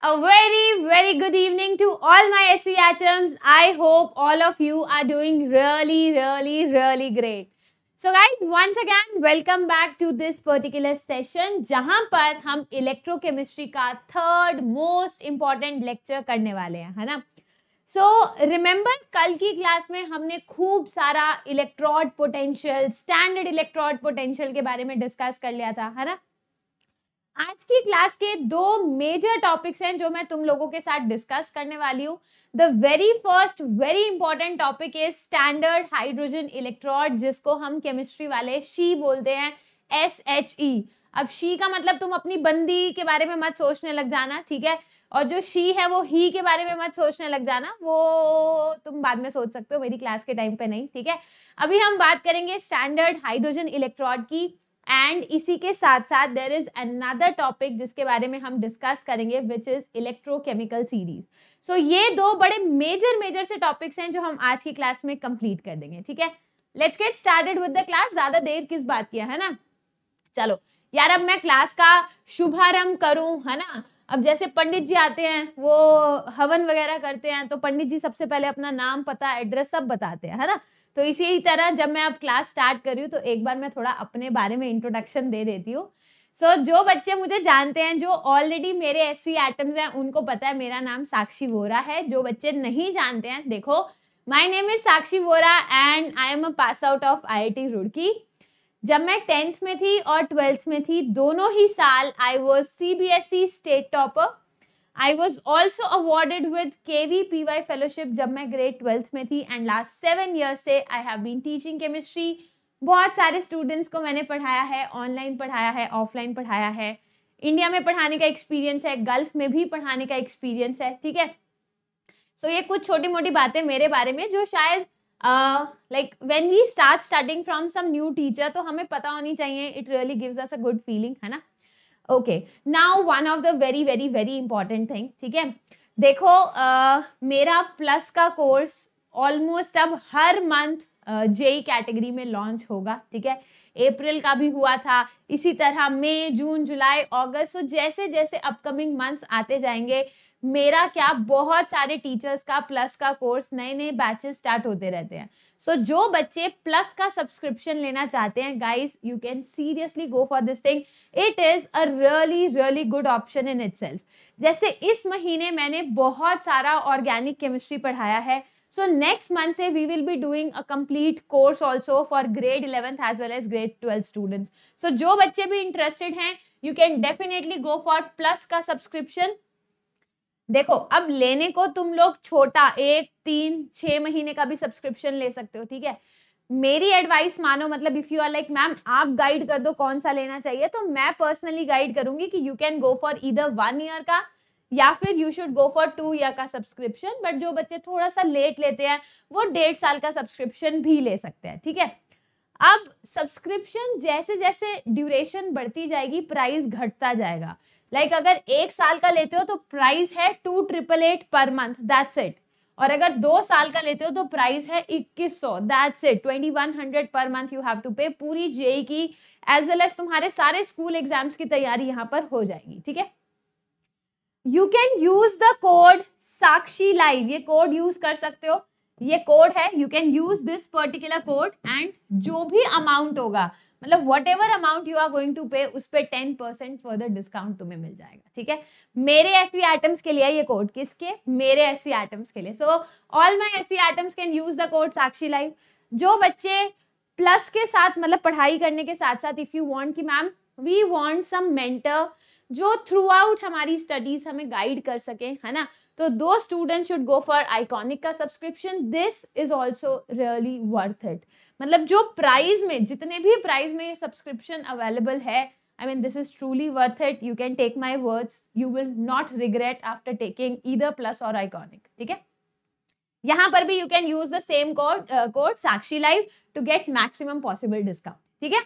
A very, very good evening to all my SU atoms. I hope all of you are doing really, really, really great. So guys once again welcome back to this particular session जहां पर हम electrochemistry का third most important lecture करने वाले हैं है ना सो so, remember कल की क्लास में हमने खूब सारा electrode potential standard electrode potential के बारे में डिस्कस कर लिया था है ना आज की क्लास के दो मेजर टॉपिक्स हैं जो मैं तुम लोगों के साथ डिस्कस करने वाली हूँ the very first very important topic is standard hydrogen electrode जिसको हम केमिस्ट्री वाले शी बोलते हैं एस एच ई अब शी का मतलब तुम अपनी बंदी के बारे में मत सोचने लग जाना ठीक है और जो शी है वो ही के बारे में मत सोचने लग जाना वो तुम बाद में सोच सकते हो मेरी क्लास के टाइम पे नहीं ठीक है अभी हम बात करेंगे स्टैंडर्ड हाइड्रोजन इलेक्ट्रॉड की एंड इसी के साथ साथ देर इज अनदर टॉपिक जिसके बारे में हम डिस्कस करेंगे which is electrochemical series so ये दो बड़े मेजर मेजर से टॉपिक्स हैं जो हम आज की क्लास में कंप्लीट कर देंगे ठीक है let's get started with the class ज्यादा देर किस बात की है ना चलो यार अब मैं क्लास का शुभारंभ करूं है ना अब जैसे पंडित जी आते हैं वो हवन वगैरह करते हैं तो पंडित जी सबसे पहले अपना नाम पता एड्रेस सब बताते हैं है ना तो इसी तरह जब मैं अब क्लास स्टार्ट कर रही हूँ तो एक बार मैं थोड़ा अपने बारे में इंट्रोडक्शन दे देती हूँ सो so, जो बच्चे मुझे जानते हैं जो ऑलरेडी मेरे एस वी आइटम्स हैं उनको पता है मेरा नाम साक्षी वोरा है जो बच्चे नहीं जानते हैं देखो my name is Sakshi Vora and I am a pass out of I Roorkee जब मैं टेंथ में थी और ट्वेल्थ में थी दोनों ही साल I was C B S E state topper I was also awarded with K V P Y fellowship जब मैं ग्रेड ट्वेल्थ में थी एंड लास्ट सेवन ईयर्स से I have been teaching chemistry बहुत सारे स्टूडेंट्स को मैंने पढ़ाया है ऑनलाइन पढ़ाया है ऑफलाइन पढ़ाया है इंडिया में पढ़ाने का एक्सपीरियंस है गल्फ में भी पढ़ाने का एक्सपीरियंस है ठीक है सो so, ये कुछ छोटी मोटी बातें मेरे बारे में जो शायद like when we start starting from some new teacher तो हमें पता होनी चाहिए it really gives us a good feeling है ना okay now one of the very very very important thing ठीक है देखो uh, मेरा प्लस का कोर्स ऑलमोस्ट अब हर मंथ जेई कैटेगरी में लॉन्च होगा ठीक है अप्रैल का भी हुआ था इसी तरह मई जून जुलाई अगस्त सो जैसे जैसे अपकमिंग मंथ्स आते जाएंगे मेरा क्या बहुत सारे टीचर्स का प्लस का कोर्स नए नए बैचेस स्टार्ट होते रहते हैं सो so, जो बच्चे प्लस का सब्सक्रिप्शन लेना चाहते हैं guys you can seriously go for this thing it is a really really good option in it जैसे इस महीने मैंने बहुत सारा ऑर्गेनिक केमिस्ट्री पढ़ाया है सो नेक्स्ट मंथ से we will be doing a complete course also for grade eleventh as well as grade twelfth students so जो बच्चे भी इंटरेस्टेड हैं you can definitely go for plus का सब्सक्रिप्शन देखो अब लेने को तुम लोग छोटा एक तीन छह महीने का भी सब्सक्रिप्शन ले सकते हो ठीक है मेरी एडवाइस मानो मतलब if you are like ma'am आप गाइड कर दो कौन सा लेना चाहिए तो मैं पर्सनली गाइड करूंगी कि यू कैन गो फॉर इधर वन ईयर का या फिर you should go for two year का सब्सक्रिप्शन बट जो बच्चे थोड़ा सा लेट लेते हैं वो डेढ़ साल का सब्सक्रिप्शन भी ले सकते हैं ठीक है अब सब्सक्रिप्शन जैसे जैसे ड्यूरेशन बढ़ती जाएगी प्राइस घटता जाएगा लाइक अगर एक साल का लेते हो तो प्राइस है two triple eight per month that's it और अगर दो साल का लेते हो तो प्राइस है इक्कीस सौ that's it twenty one hundred per month you have to pay पूरी जेई e की एज वेल एज तुम्हारे सारे स्कूल एग्जाम्स की तैयारी यहाँ पर हो जाएगी ठीक है you can use the code Sakshi live ये कोड यूज कर सकते हो ये कोड है you can use this particular code and जो भी अमाउंट होगा मतलब whatever amount you are going to pay उस पर टेन परसेंट फर्दर डिस्काउंट तुम्हें मिल जाएगा ठीक है मेरे एस वी आइटम्स के लिए ये कोड किसके मेरे एस वी आइटम्स के लिए so all my S V items can use the code Sakshi live जो बच्चे प्लस के साथ मतलब पढ़ाई करने के साथ साथ इफ़ यू वॉन्ट कि ma'am we want some mentor जो थ्रू आउट हमारी स्टडीज हमें गाइड कर सके है ना तो दो student should go for iconic का subscription this is also really worth it मतलब जो प्राइस में जितने भी प्राइस में सब्सक्रिप्शन अवेलेबल है I mean this is truly worth it you can take my words you will not regret after taking either plus और iconic ठीक है यहाँ पर भी you can use the same code code Sakshi live to get maximum possible discount ठीक है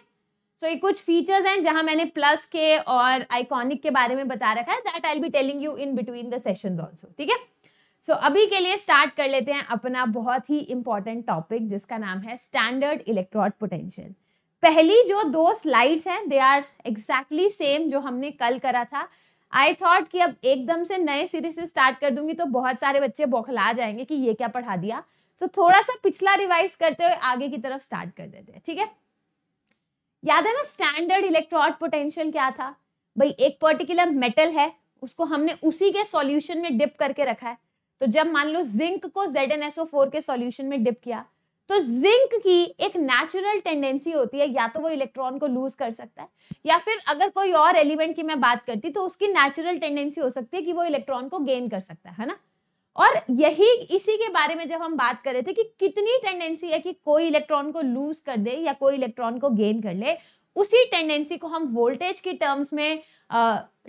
सो ये कुछ फीचर्स हैं जहाँ मैंने प्लस के और आइकॉनिक के बारे में बता रखा है that I be telling you in between the sessions also ठीक है सो so, अभी के लिए स्टार्ट कर लेते हैं अपना बहुत ही इंपॉर्टेंट टॉपिक जिसका नाम है स्टैंडर्ड इलेक्ट्रॉड पोटेंशियल पहली जो दो स्लाइड्स हैं दे आर एग्जैक्टली सेम जो हमने कल करा था आई थॉट कि अब एकदम से नए सिरे से स्टार्ट कर दूंगी तो बहुत सारे बच्चे बौखला जाएंगे कि ये क्या पढ़ा दिया तो थोड़ा सा पिछला रिवाइज करते हुए आगे की तरफ स्टार्ट कर देते हैं ठीक है याद है ना स्टैंडर्ड इलेक्ट्रॉड पोटेंशियल क्या था भाई एक पर्टिकुलर मेटल है उसको हमने उसी के सॉल्यूशन में डिप करके रखा है तो जब मान लो जिंक को ZnSO4 के सॉल्यूशन में डिप किया तो जिंक की एक नेचुरल टेंडेंसी होती है या तो वो इलेक्ट्रॉन को लूज कर सकता है या फिर अगर कोई और एलिमेंट की मैं बात करती तो उसकी नेचुरल टेंडेंसी हो सकती है कि वो इलेक्ट्रॉन को गेन कर सकता है ना और यही इसी के बारे में जब हम बात कर रहे थे कि कितनी टेंडेंसी है कि कोई इलेक्ट्रॉन को लूज कर दे या कोई इलेक्ट्रॉन को गेन कर ले उसी टेंडेंसी को हम वोल्टेज की टर्म्स में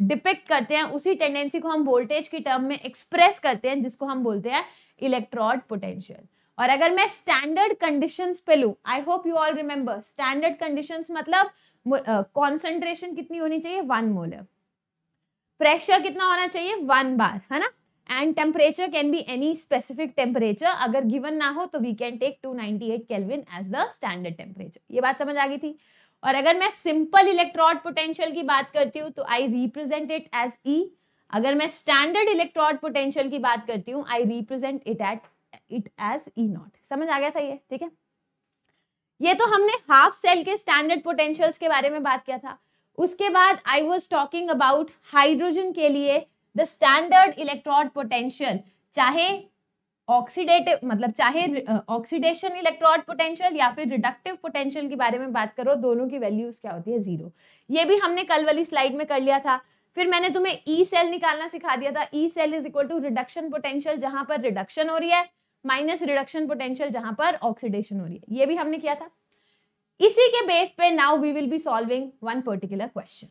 डिपेक्ट करते हैं उसी टेंडेंसी को हम वोल्टेज की टर्म में एक्सप्रेस करते हैं जिसको हम बोलते हैं इलेक्ट्रॉड पोटेंशियल और अगर मैं स्टैंडर्ड कंडीशंस पे लू I hope you all remember standard conditions मतलब कॉन्सेंट्रेशन uh, कितनी होनी चाहिए वन मोलर प्रेशर कितना होना चाहिए वन बार है ना and temperature can be any specific temperature अगर गिवन ना हो तो we can take to 298 kelvin as the standard temperature ये बात समझ आ गई थी और अगर मैं सिंपल इलेक्ट्रॉड पोटेंशियल की बात करती हूँ तो I represent it as E अगर मैं स्टैंडर्ड इलेक्ट्रॉड पोटेंशियल की बात करती हूँ I represent it at it as E not समझ आ गया था ये ठीक है ये तो हमने हाफ सेल के स्टैंडर्ड पोटेंशियल्स के बारे में बात किया था उसके बाद I was talking about hydrogen के लिए द स्टैंडर्ड इलेक्ट्रॉड पोटेंशियल चाहे ऑक्सीडेटिव मतलब चाहे ऑक्सीडेशन इलेक्ट्रॉड पोटेंशियल या फिर रिडक्टिव पोटेंशियल के बारे में बात करो दोनों की वैल्यूज क्या होती है जीरो ये भी हमने कल वाली स्लाइड में कर लिया था फिर मैंने तुम्हें ई e सेल निकालना सिखा दिया था E cell is equal to reduction potential जहां पर रिडक्शन हो रही है माइनस रिडक्शन पोटेंशियल जहां पर ऑक्सीडेशन हो रही है ये भी हमने किया था इसी के बेस पे now we will be solving one particular question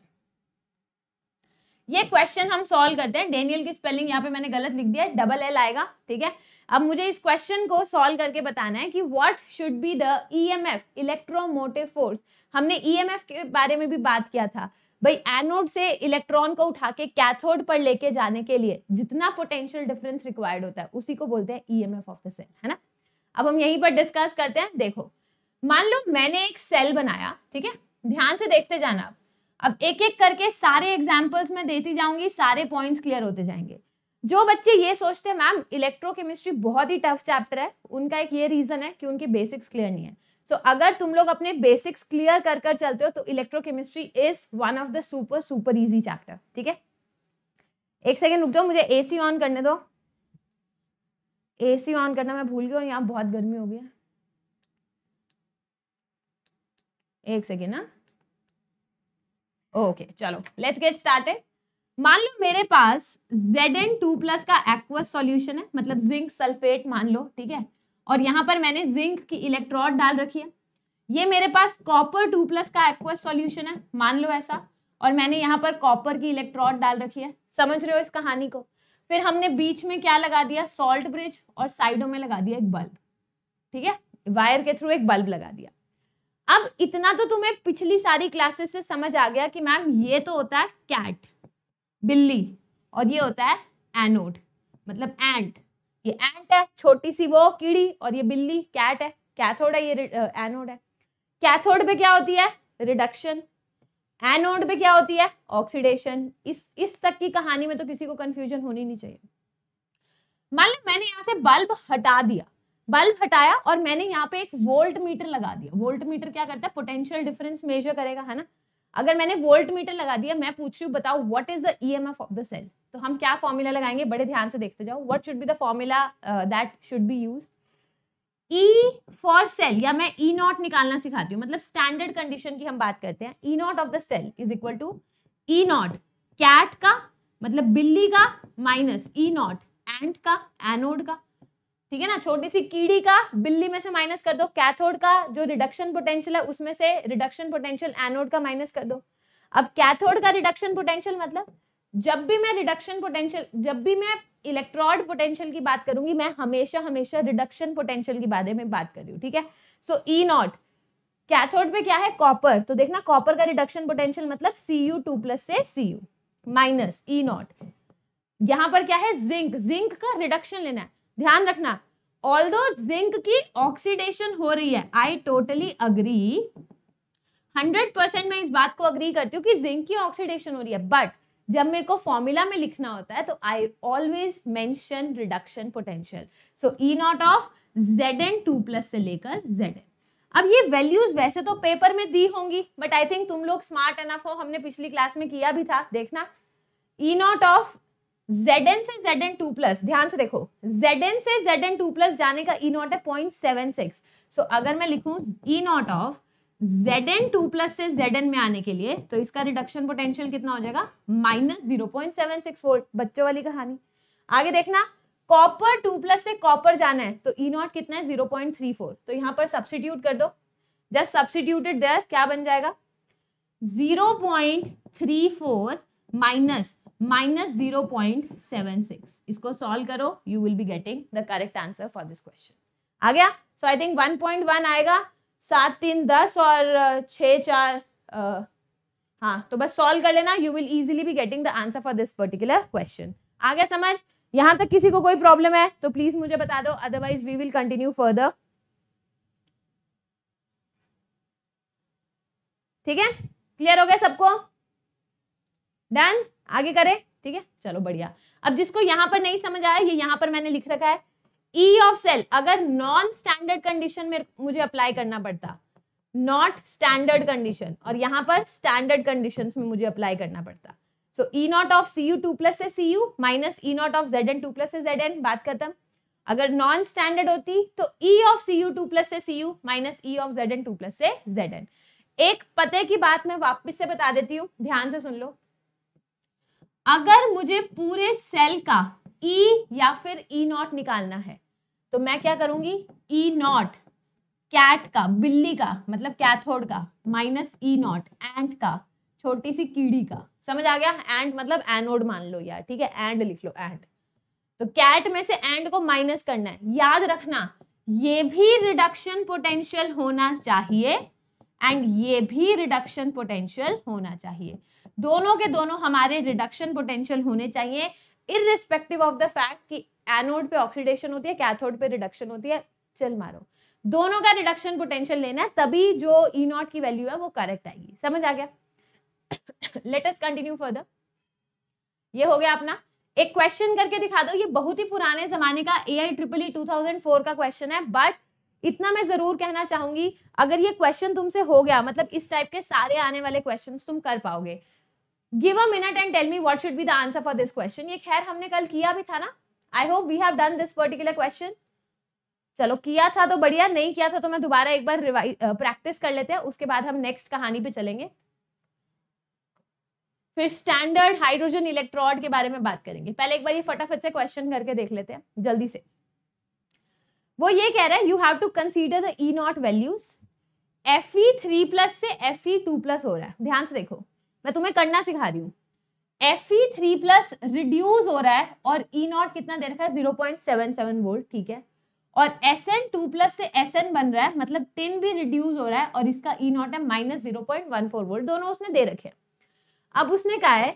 ये क्वेश्चन हम सॉल्व करते हैं डेनियल की स्पेलिंग यहाँ पे मैंने गलत लिख दिया डबल एल आएगा ठीक है अब मुझे इस क्वेश्चन को सॉल्व करके बताना है कि what should be the EMF electromotive force हमने ईएमएफ e के बारे में भी बात किया था भाई एनोड से इलेक्ट्रॉन को उठा के कैथोड पर लेके जाने के लिए जितना पोटेंशियल डिफरेंस रिक्वायर्ड होता है उसी को बोलते हैं ईएमएफ ऑफ द सेल है ना अब हम यहीं पर डिस्कस करते हैं देखो मान लो मैंने एक सेल बनाया ठीक है ध्यान से देखते जाना अब एक एक करके सारे एग्जाम्पल्स में देती जाऊंगी सारे पॉइंट्स क्लियर होते जाएंगे जो बच्चे ये सोचते हैं मैम इलेक्ट्रोकेमिस्ट्री बहुत ही टफ चैप्टर है उनका एक ये रीज़न है कि उनके बेसिक्स क्लियर नहीं है सो so, अगर तुम लोग अपने बेसिक्स क्लियर कर कर चलते हो तो electrochemistry is one of the super super easy chapter ठीक है एक सेकेंड रुक जाओ मुझे ए ऑन करने दो ए ऑन करना मैं भूल गई और यहाँ बहुत गर्मी हो गई है एक सेकेंड ना ओके चलो लेट्स गेट स्टार्टेड मान लो मेरे पास Zn2 प्लस का एक्वस सॉल्यूशन है मतलब जिंक सल्फेट मान लो ठीक है और यहाँ पर मैंने जिंक की इलेक्ट्रॉड डाल रखी है ये मेरे पास कॉपर टू प्लस का एक्वस सॉल्यूशन है मान लो ऐसा और मैंने यहाँ पर कॉपर की इलेक्ट्रॉड डाल रखी है समझ रहे हो इस कहानी को फिर हमने बीच में क्या लगा दिया सॉल्ट ब्रिज और साइडों में लगा दिया एक बल्ब ठीक है वायर के थ्रू एक बल्ब लगा दिया अब इतना तो तुम्हें पिछली सारी क्लासेस से समझ आ गया कि मैम ये तो होता है कैट बिल्ली और ये होता है एनोड मतलब एंट ये एंट है छोटी सी वो कीड़ी और ये बिल्ली कैट है कैथोड है ये एनोड है कैथोड पे क्या होती है रिडक्शन एनोड पे क्या होती है ऑक्सीडेशन इस इस तक की कहानी में तो किसी को कंफ्यूजन होनी नहीं चाहिए मान लो मैंने यहाँ से बल्ब हटा दिया बल्ब हटाया और मैंने यहाँ पे एक वोल्ट मीटर लगा दिया वोल्ट मीटर क्या करता है पोटेंशियल डिफरेंस मेजर करेगा है ना अगर मैंने वोल्ट मीटर लगा दिया मैं पूछ रही हूँ बताओ what is the E M F of the cell तो हम क्या फॉर्मूला लगाएंगे बड़े ध्यान से देखते जाओ what should be the formula that should be use E for cell या मैं ई e नॉट निकालना सिखाती हूँ मतलब स्टैंडर्ड कंडीशन की हम बात करते हैं E not of the cell is equal to E not cat का मतलब बिल्ली का माइनस ई नॉट एंट का एनोड का ठीक है ना छोटी सी कीड़ी का बिल्ली में से माइनस कर दो कैथोड का जो रिडक्शन पोटेंशियल है उसमें से रिडक्शन पोटेंशियल एनोड का माइनस कर दो अब कैथोड का रिडक्शन पोटेंशियल मतलब जब भी मैं रिडक्शन पोटेंशियल जब भी मैं इलेक्ट्रॉड पोटेंशियल की बात करूंगी मैं हमेशा हमेशा रिडक्शन पोटेंशियल के बारे में बात कर रही हूँ ठीक है सो ई नॉट कैथोड पे क्या है कॉपर तो देखना कॉपर का रिडक्शन पोटेंशियल मतलब सी यू टू प्लस से C U minus E not यहां पर क्या है जिंक जिंक का रिडक्शन लेना है ध्यान रखना ऑल दो जिंक की ऑक्सीडेशन हो रही है I totally agree hundred percent मैं इस बात को अग्री करती हूँ कि जिंक की ऑक्सीडेशन हो रही है बट जब मेरे को फॉर्मूला में लिखना होता है तो I always mention reduction potential so E not of Z N two plus से लेकर जेड एन अब ये वैल्यूज वैसे तो पेपर में दी होंगी बट आई थिंक तुम लोग स्मार्ट एनफ हो हमने पिछली क्लास में किया भी था देखना ई नॉट ऑफ Zn से Zn2+ ध्यान से देखो Zn से Zn2+ जाने का E0 है 0.76 सेवन सिक्स सो अगर मैं लिखूं E0 ऑफ Zn2+ से Zn में आने के लिए तो इसका रिडक्शन पोटेंशियल कितना हो जाएगा minus zero point seven six volt बच्चों वाली कहानी आगे देखना कॉपर टू प्लस से कॉपर जाना है तो E0 कितना है जीरो पॉइंट थ्री फोर तो यहां पर सब्सटीट्यूट कर दो जस्ट सब्सटीट्यूटेड देयर क्या बन जाएगा zero point three four minus minus zero point seven six इसको सॉल्व करो you will be getting the correct answer for this question आ गया so I think one point one आएगा सात तीन दस और छः चार हाँ तो बस सॉल्व कर लेना you will easily be getting the answer for this particular question आ गया समझ यहां तक किसी को कोई प्रॉब्लम है तो प्लीज मुझे बता दो otherwise we will continue further ठीक है क्लियर हो गया सबको डन आगे करें ठीक है चलो बढ़िया अब जिसको यहाँ पर नहीं समझ आया ये यहाँ पर मैंने लिख रखा है ई ऑफ सेल अगर नॉन स्टैंडर्ड कंडीशन में मुझे अप्लाई करना पड़ता नॉट स्टैंडर्ड कंडीशन और यहाँ पर स्टैंडर्ड कंडीशन में मुझे अप्लाई करना पड़ता so E not of C U two plus a C U minus E not of Z N two plus a Z N बात खत्म अगर नॉन स्टैंडर्ड होती तो E of C U two plus a C U minus E of Z N two plus a Z N एक पते की बात मैं वापस से बता देती हूँ ध्यान से सुन लो अगर मुझे पूरे सेल का ई e या फिर ई e नॉट निकालना है तो मैं क्या करूंगी ई नॉट कैट का बिल्ली का मतलब कैथोड का माइनस ई नॉट एंट का छोटी सी कीड़ी का समझ आ गया एंट मतलब एनोड मान लो यार ठीक है एंड लिख लो एंट तो कैट में से एंड को माइनस करना है याद रखना ये भी रिडक्शन पोटेंशियल होना चाहिए एंड ये भी रिडक्शन पोटेंशियल होना चाहिए दोनों के दोनों हमारे रिडक्शन पोटेंशियल होने चाहिए इरिस्पेक्टिव ऑफ द फैक्ट कि एनोड पे ऑक्सीडेशन होती है कैथोड पे रिडक्शन होती है चल मारो दोनों का रिडक्शन पोटेंशियल लेना है तभी जो ई e नॉट की वैल्यू है वो करेक्ट आएगी समझ आ गया लेटेस्ट कंटिन्यू फर्दर ये हो गया अपना एक क्वेश्चन करके दिखा दो ये बहुत ही पुराने जमाने का A I triple E two thousand four का क्वेश्चन है बट इतना मैं जरूर कहना चाहूंगी अगर ये क्वेश्चन तुमसे हो गया मतलब इस टाइप के सारे आने वाले क्वेश्चंस तुम कर पाओगे give a minute and tell me what should be the answer for this question ये खैर हमने कल किया भी था ना I hope we have done this particular question चलो किया था तो बढ़िया नहीं किया था तो मैं दोबारा एक बार रिवाइज प्रैक्टिस कर लेते हैं उसके बाद हम नेक्स्ट कहानी पे चलेंगे फिर स्टैंडर्ड हाइड्रोजन इलेक्ट्रॉड के बारे में बात करेंगे पहले एक बार ये फटाफट से क्वेश्चन करके देख लेते हैं जल्दी से वो ये कह रहा है you have to consider the E not values F E three plus से एफ ई टू प्लस हो रहा है ध्यान से देखो मैं तुम्हें करना सिखा रही हूँ F E three plus reduce हो रहा है और ई e नॉट कितना दे रखा है zero point seven seven volt ठीक है और एस एन टू प्लस से एस एन बन रहा है मतलब टिन भी रिड्यूज हो रहा है और इसका ई e नॉट है minus zero point one four volt दोनों उसने दे रखे हैं अब उसने कहा है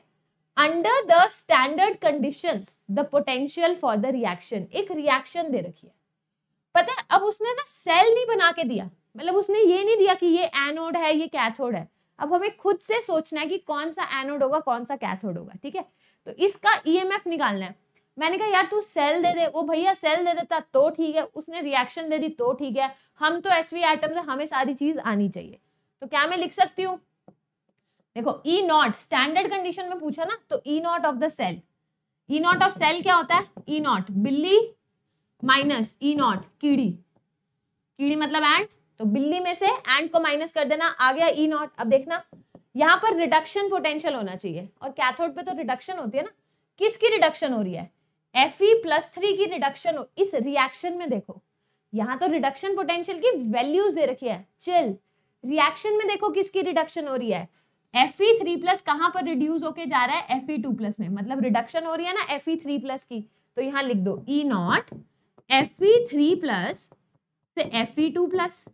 under the standard condition the potential for the reaction एक रिएक्शन दे रखी है पता है अब उसने ना सेल नहीं बना के दिया मतलब उसने ये नहीं दिया कि ये एनोड है ये कैथोड है अब हमें खुद से सोचना है कि कौन सा एनोड होगा कौन सा कैथोड होगा ठीक है तो इसका ईएमएफ e निकालना है मैंने कहा यार तू सेल दे दे वो भैया सेल दे देता तो ठीक है उसने रिएक्शन दे दी तो ठीक है हम तो एस वी आइटम से हमें सारी चीज आनी चाहिए तो क्या मैं लिख सकती हूँ देखो ई नॉट स्टैंडर्ड कंडीशन में पूछा ना तो E not of the cell E not of cell क्या होता है ई e नॉट बिल्ली माइनस ई नॉट कीड़ी कीड़ी मतलब एंड तो बिल्ली में से एंड को माइनस कर देना आ गया ई e नॉट अब देखना यहाँ पर रिडक्शन पोटेंशियल होना चाहिए और कैथोड पे तो रिडक्शन होती है ना किसकी रिडक्शन हो रही है एफ ई प्लस थ्री की रिडक्शन हो इस रिएक्शन में देखो यहाँ तो रिडक्शन पोटेंशियल की वैल्यूज दे रखी है चिल रिएक्शन में देखो किसकी रिडक्शन हो रही है एफ ई थ्री प्लस कहाँ पर रिड्यूज होके जा रहा है एफ ई टू प्लस में मतलब रिडक्शन हो रही है ना एफ ई थ्री प्लस की तो यहाँ लिख दो E not F E three plus से F E two plus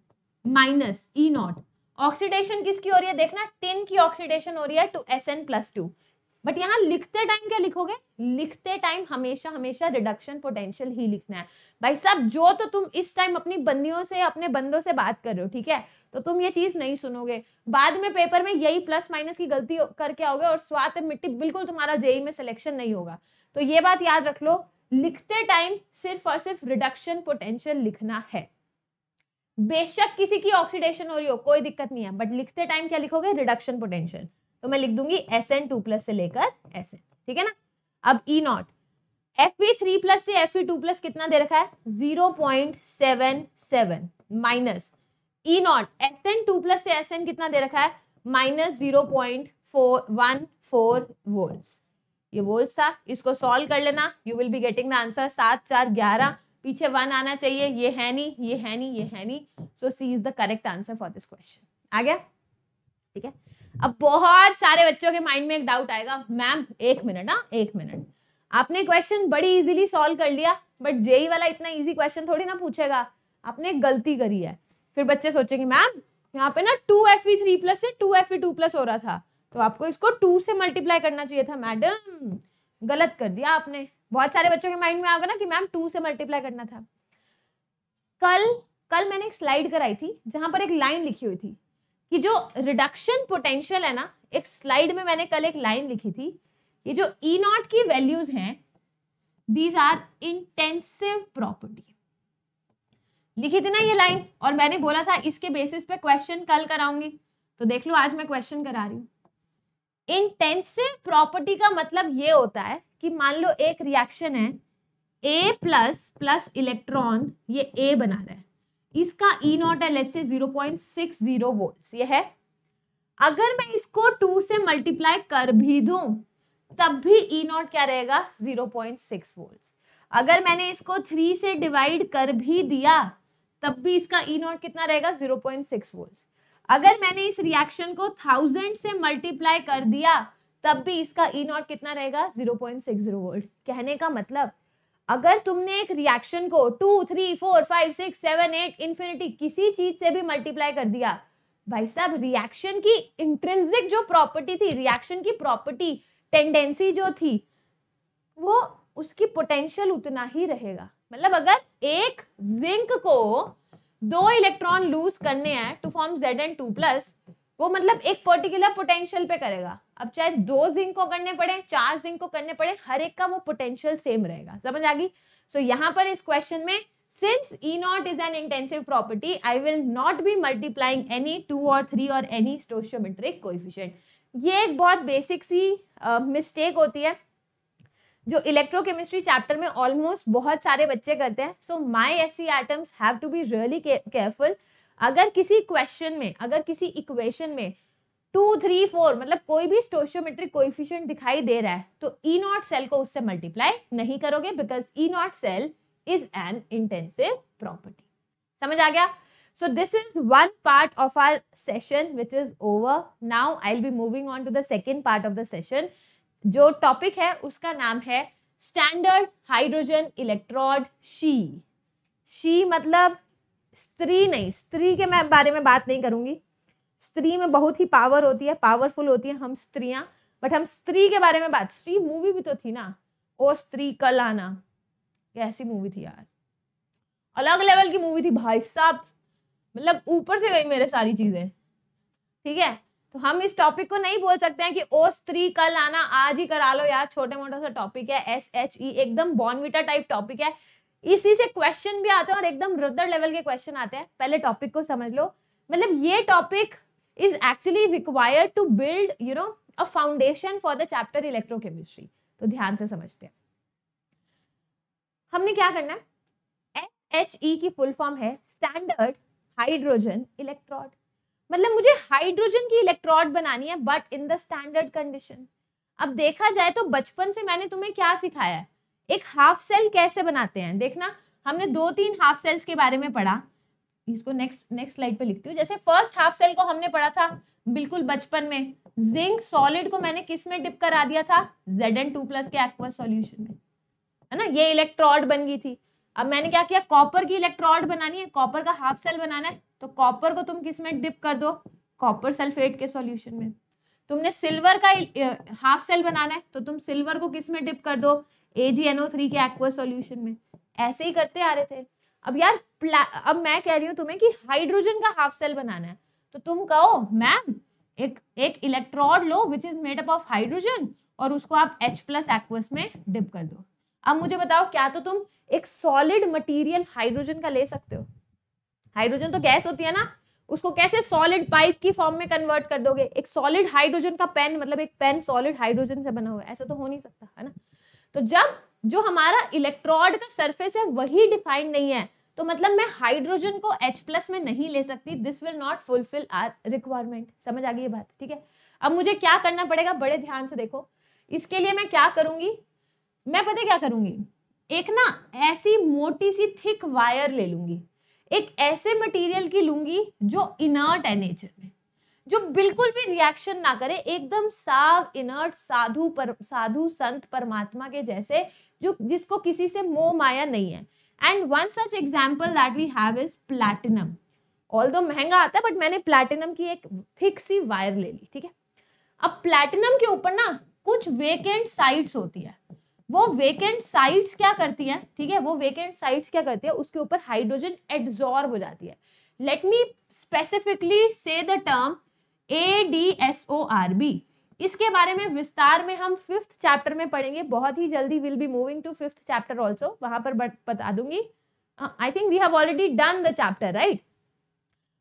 minus E not oxidation किसकी हो रही है देखना टिन की ऑक्सीडेशन हो रही है two S N plus two but यहाँ लिखते टाइम क्या लिखोगे लिखते टाइम हमेशा हमेशा रिडक्शन पोटेंशियल ही लिखना है भाई साहब जो तो तुम इस टाइम अपनी बंदियों से अपने बंदों से बात कर रहे हो ठीक है तो तुम ये चीज नहीं सुनोगे बाद में पेपर में यही प्लस माइनस की गलती करके आओगे और स्वाद मिट्टी बिल्कुल तुम्हारा जेई e e में सिलेक्शन नहीं होगा तो ये बात याद रख लो लिखते टाइम सिर्फ और सिर्फ रिडक्शन पोटेंशियल लिखना है बेशक किसी की ऑक्सीडेशन हो रही हो कोई दिक्कत नहीं है बट लिखते टाइम क्या लिखोगे रिडक्शन पोटेंशियल तो मैं लिख दूंगी एस एन टू प्लस से लेकर एस एन ठीक है ना अब E not F E three plus से एफ ई टू प्लस कितना दे रखा है zero point seven seven minus E naught S N two plus से एस एन कितना दे रखा है minus zero point four one four volt ये वोल्ट था इसको सॉल्व कर लेना you will be getting the answer सात चार ग्यारह पीछे वन आना चाहिए ये है नहीं ये है नहीं ये है नहीं so C is the correct answer for this question आ गया ठीक है अब बहुत सारे बच्चों के माइंड में एक डाउट आएगा मैम एक मिनट ना हाँ, एक मिनट आपने क्वेश्चन बड़ी इजीली सॉल्व कर लिया बट जेई e वाला इतना इजी क्वेश्चन थोड़ी ना पूछेगा आपने गलती करी है फिर बच्चे सोचेंगे मैम यहाँ पे ना two F E three plus से two F E two plus हो रहा था तो आपको इसको टू से मल्टीप्लाई करना चाहिए था मैडम गलत कर दिया आपने बहुत सारे बच्चों के माइंड में आ गया ना कि मैम टू से मल्टीप्लाई करना था कल कल मैंने एक स्लाइड कराई थी जहां पर एक लाइन लिखी हुई थी कि जो रिडक्शन पोटेंशियल है ना एक स्लाइड में मैंने कल एक लाइन लिखी थी ये जो ई e नॉट की वैल्यूज हैं दीज आर इंटेंसिव प्रॉपर्टी लिखी थी ना ये लाइन और मैंने बोला था इसके बेसिस पे क्वेश्चन कल कराऊंगी तो देख लो आज मैं क्वेश्चन करा रही हूं इंटेंसिव प्रॉपर्टी का मतलब ये होता है कि मान लो एक रिएक्शन है ए प्लस प्लस इलेक्ट्रॉन ये ए बना रहा है इसका ई e नॉट है लेट से zero point six zero volt ये है अगर मैं इसको टू से मल्टीप्लाई कर भी दूं तब भी ई e नॉट क्या रहेगा जीरो पॉइंट सिक्स वोल्ट अगर मैंने इसको थ्री से डिवाइड कर भी दिया तब भी इसका ई e नॉट कितना रहेगा जीरो पॉइंट सिक्स वोल्ट अगर मैंने इस रिएक्शन को थाउजेंड से मल्टीप्लाई कर दिया तब भी इसका ई e नॉट कितना रहेगा zero point six zero volt कहने का मतलब अगर तुमने एक रिएक्शन को two three four five six seven eight infinity किसी चीज से भी मल्टीप्लाई कर दिया भाई साहब रिएक्शन की इंट्रेंसिक जो प्रॉपर्टी थी रिएक्शन की प्रॉपर्टी टेंडेंसी जो थी वो उसकी पोटेंशियल उतना ही रहेगा मतलब अगर एक जिंक को दो इलेक्ट्रॉन लूज करने हैं to form Z and two plus वो मतलब एक पर्टिकुलर पोटेंशियल पे करेगा अब चाहे दो जिंक को करने पड़े चार जिंक को करने पड़े हर एक का वो पोटेंशियल सेम रहेगा समझ आ गई सो so, यहाँ पर इस क्वेश्चन में since E naught is an intensive property I will not be multiplying any two और थ्री और एनी स्टोशियोमेट्रिक कोइफिशियंट ये एक बहुत बेसिक सी मिस्टेक uh, होती है जो इलेक्ट्रोकेमिस्ट्री चैप्टर में ऑलमोस्ट बहुत सारे बच्चे करते हैं so my S V items have to be really careful अगर किसी क्वेश्चन में अगर किसी इक्वेशन में टू थ्री फोर मतलब कोई भी स्टोशियोमेट्रिक कोइफिशियंट दिखाई दे रहा है तो ई नॉट सेल को उससे मल्टीप्लाई नहीं करोगे because E naught cell is an intensive property समझ आ गया so this is one part of our session which is over now I be moving on to the second part of the session जो topic है उसका नाम है standard hydrogen electrode she she मतलब स्त्री नहीं स्त्री के मैं बारे में बात नहीं करूंगी स्त्री में बहुत ही पावर होती है पावरफुल होती है हम स्त्रियां बट हम स्त्री के बारे में बात स्त्री मूवी भी तो थी ना ओ स्त्री कल आना कैसी मूवी थी यार अलग लेवल की मूवी थी भाई साहब मतलब ऊपर से गई मेरे सारी चीज़ें ठीक है तो हम इस टॉपिक को नहीं बोल सकते हैं कि ओ स्त्री कल आना आज ही करा लो यार छोटे मोटा सा टॉपिक है एस एच ई एकदम बॉनविटा टाइप टॉपिक है इसी से क्वेश्चन भी आते हैं और एकदम रुद्र लेवल के क्वेश्चन आते हैं पहले टॉपिक को समझ लो मतलब ये topic is actually required to build you know a foundation for the chapter electrochemistry तो ध्यान से समझते हैं हमने क्या करना है एच ई e की फुल फॉर्म है स्टैंडर्ड हाइड्रोजन इलेक्ट्रॉड मतलब मुझे हाइड्रोजन की इलेक्ट्रॉड बनानी है but in the standard condition अब देखा जाए तो बचपन से मैंने तुम्हें क्या सिखाया है एक हाफ सेल कैसे बनाते हैं देखना हमने दो तीन हाफ सेल्स के बारे में पढ़ा इसको नेक्स्ट नेक्स्ट स्लाइड पे लिखती हूँ जैसे फर्स्ट हाफ सेल को हमने पढ़ा था बिल्कुल बचपन में जिंक सॉलिड को मैंने किस में डिप करा दिया था जेड एन टू प्लस के एक्वा सॉल्यूशन में है ना ये इलेक्ट्रॉड बन गई थी अब मैंने क्या किया कॉपर की इलेक्ट्रॉड बनानी है कॉपर का हाफ सेल बनाना है तो कॉपर को तुम किस में डिप कर दो कॉपर सल्फेट के सॉल्यूशन में तुमने सिल्वर का हाफ सेल बनाना है तो तुम सिल्वर को किस में डिप कर दो AgNO3 के एक्वा सॉल्यूशन में ऐसे ही करते आ रहे थे अब यार अब मैं कह रही हूँ तुम्हें कि हाइड्रोजन का हाफ सेल बनाना है तो तुम कहो मैम एक एक इलेक्ट्रॉड लो which is made up of hydrogen और उसको आप H प्लस एक्वस में डिप कर दो अब मुझे बताओ क्या तो तुम एक सॉलिड मटेरियल हाइड्रोजन का ले सकते हो हाइड्रोजन तो गैस होती है ना उसको कैसे सॉलिड पाइप की फॉर्म में कन्वर्ट कर दोगे एक सॉलिड हाइड्रोजन का पेन मतलब एक पेन सॉलिड हाइड्रोजन से बना हुआ है ऐसा तो हो नहीं सकता है ना तो जब जो हमारा इलेक्ट्रॉड का सरफेस है वही डिफाइंड नहीं है तो मतलब मैं हाइड्रोजन को H प्लस में नहीं ले सकती this will not fulfil our requirement समझ आ गई ये बात ठीक है अब मुझे क्या करना पड़ेगा बड़े ध्यान से देखो इसके लिए मैं क्या करूंगी मैं पता क्या करूंगी एक ना ऐसी मोटी सी थिक वायर ले लूंगी एक ऐसे मटेरियल की लूंगी जो इनर्ट है नेचर में जो बिल्कुल भी रिएक्शन ना करे एकदम साफ इनर्ट साधु पर साधु संत परमात्मा के जैसे जो जिसको किसी से मोह माया नहीं है and one such example that we have is platinum although महंगा आता है बट मैंने प्लैटिनम की एक थिक सी वायर ले ली ठीक है अब प्लैटिनम के ऊपर ना कुछ वेकेंट साइट्स होती है वो वेकेंट साइट्स क्या करती हैं ठीक है वो वेकेंट साइट्स क्या करती है उसके ऊपर हाइड्रोजन एड्जॉर्ब हो जाती है let me specifically say the term A D S O R B इसके बारे में विस्तार में हम फिफ्थ चैप्टर में पढ़ेंगे बहुत ही जल्दी will be moving to fifth chapter also वहां पर बता दूंगी I think we have already done the chapter right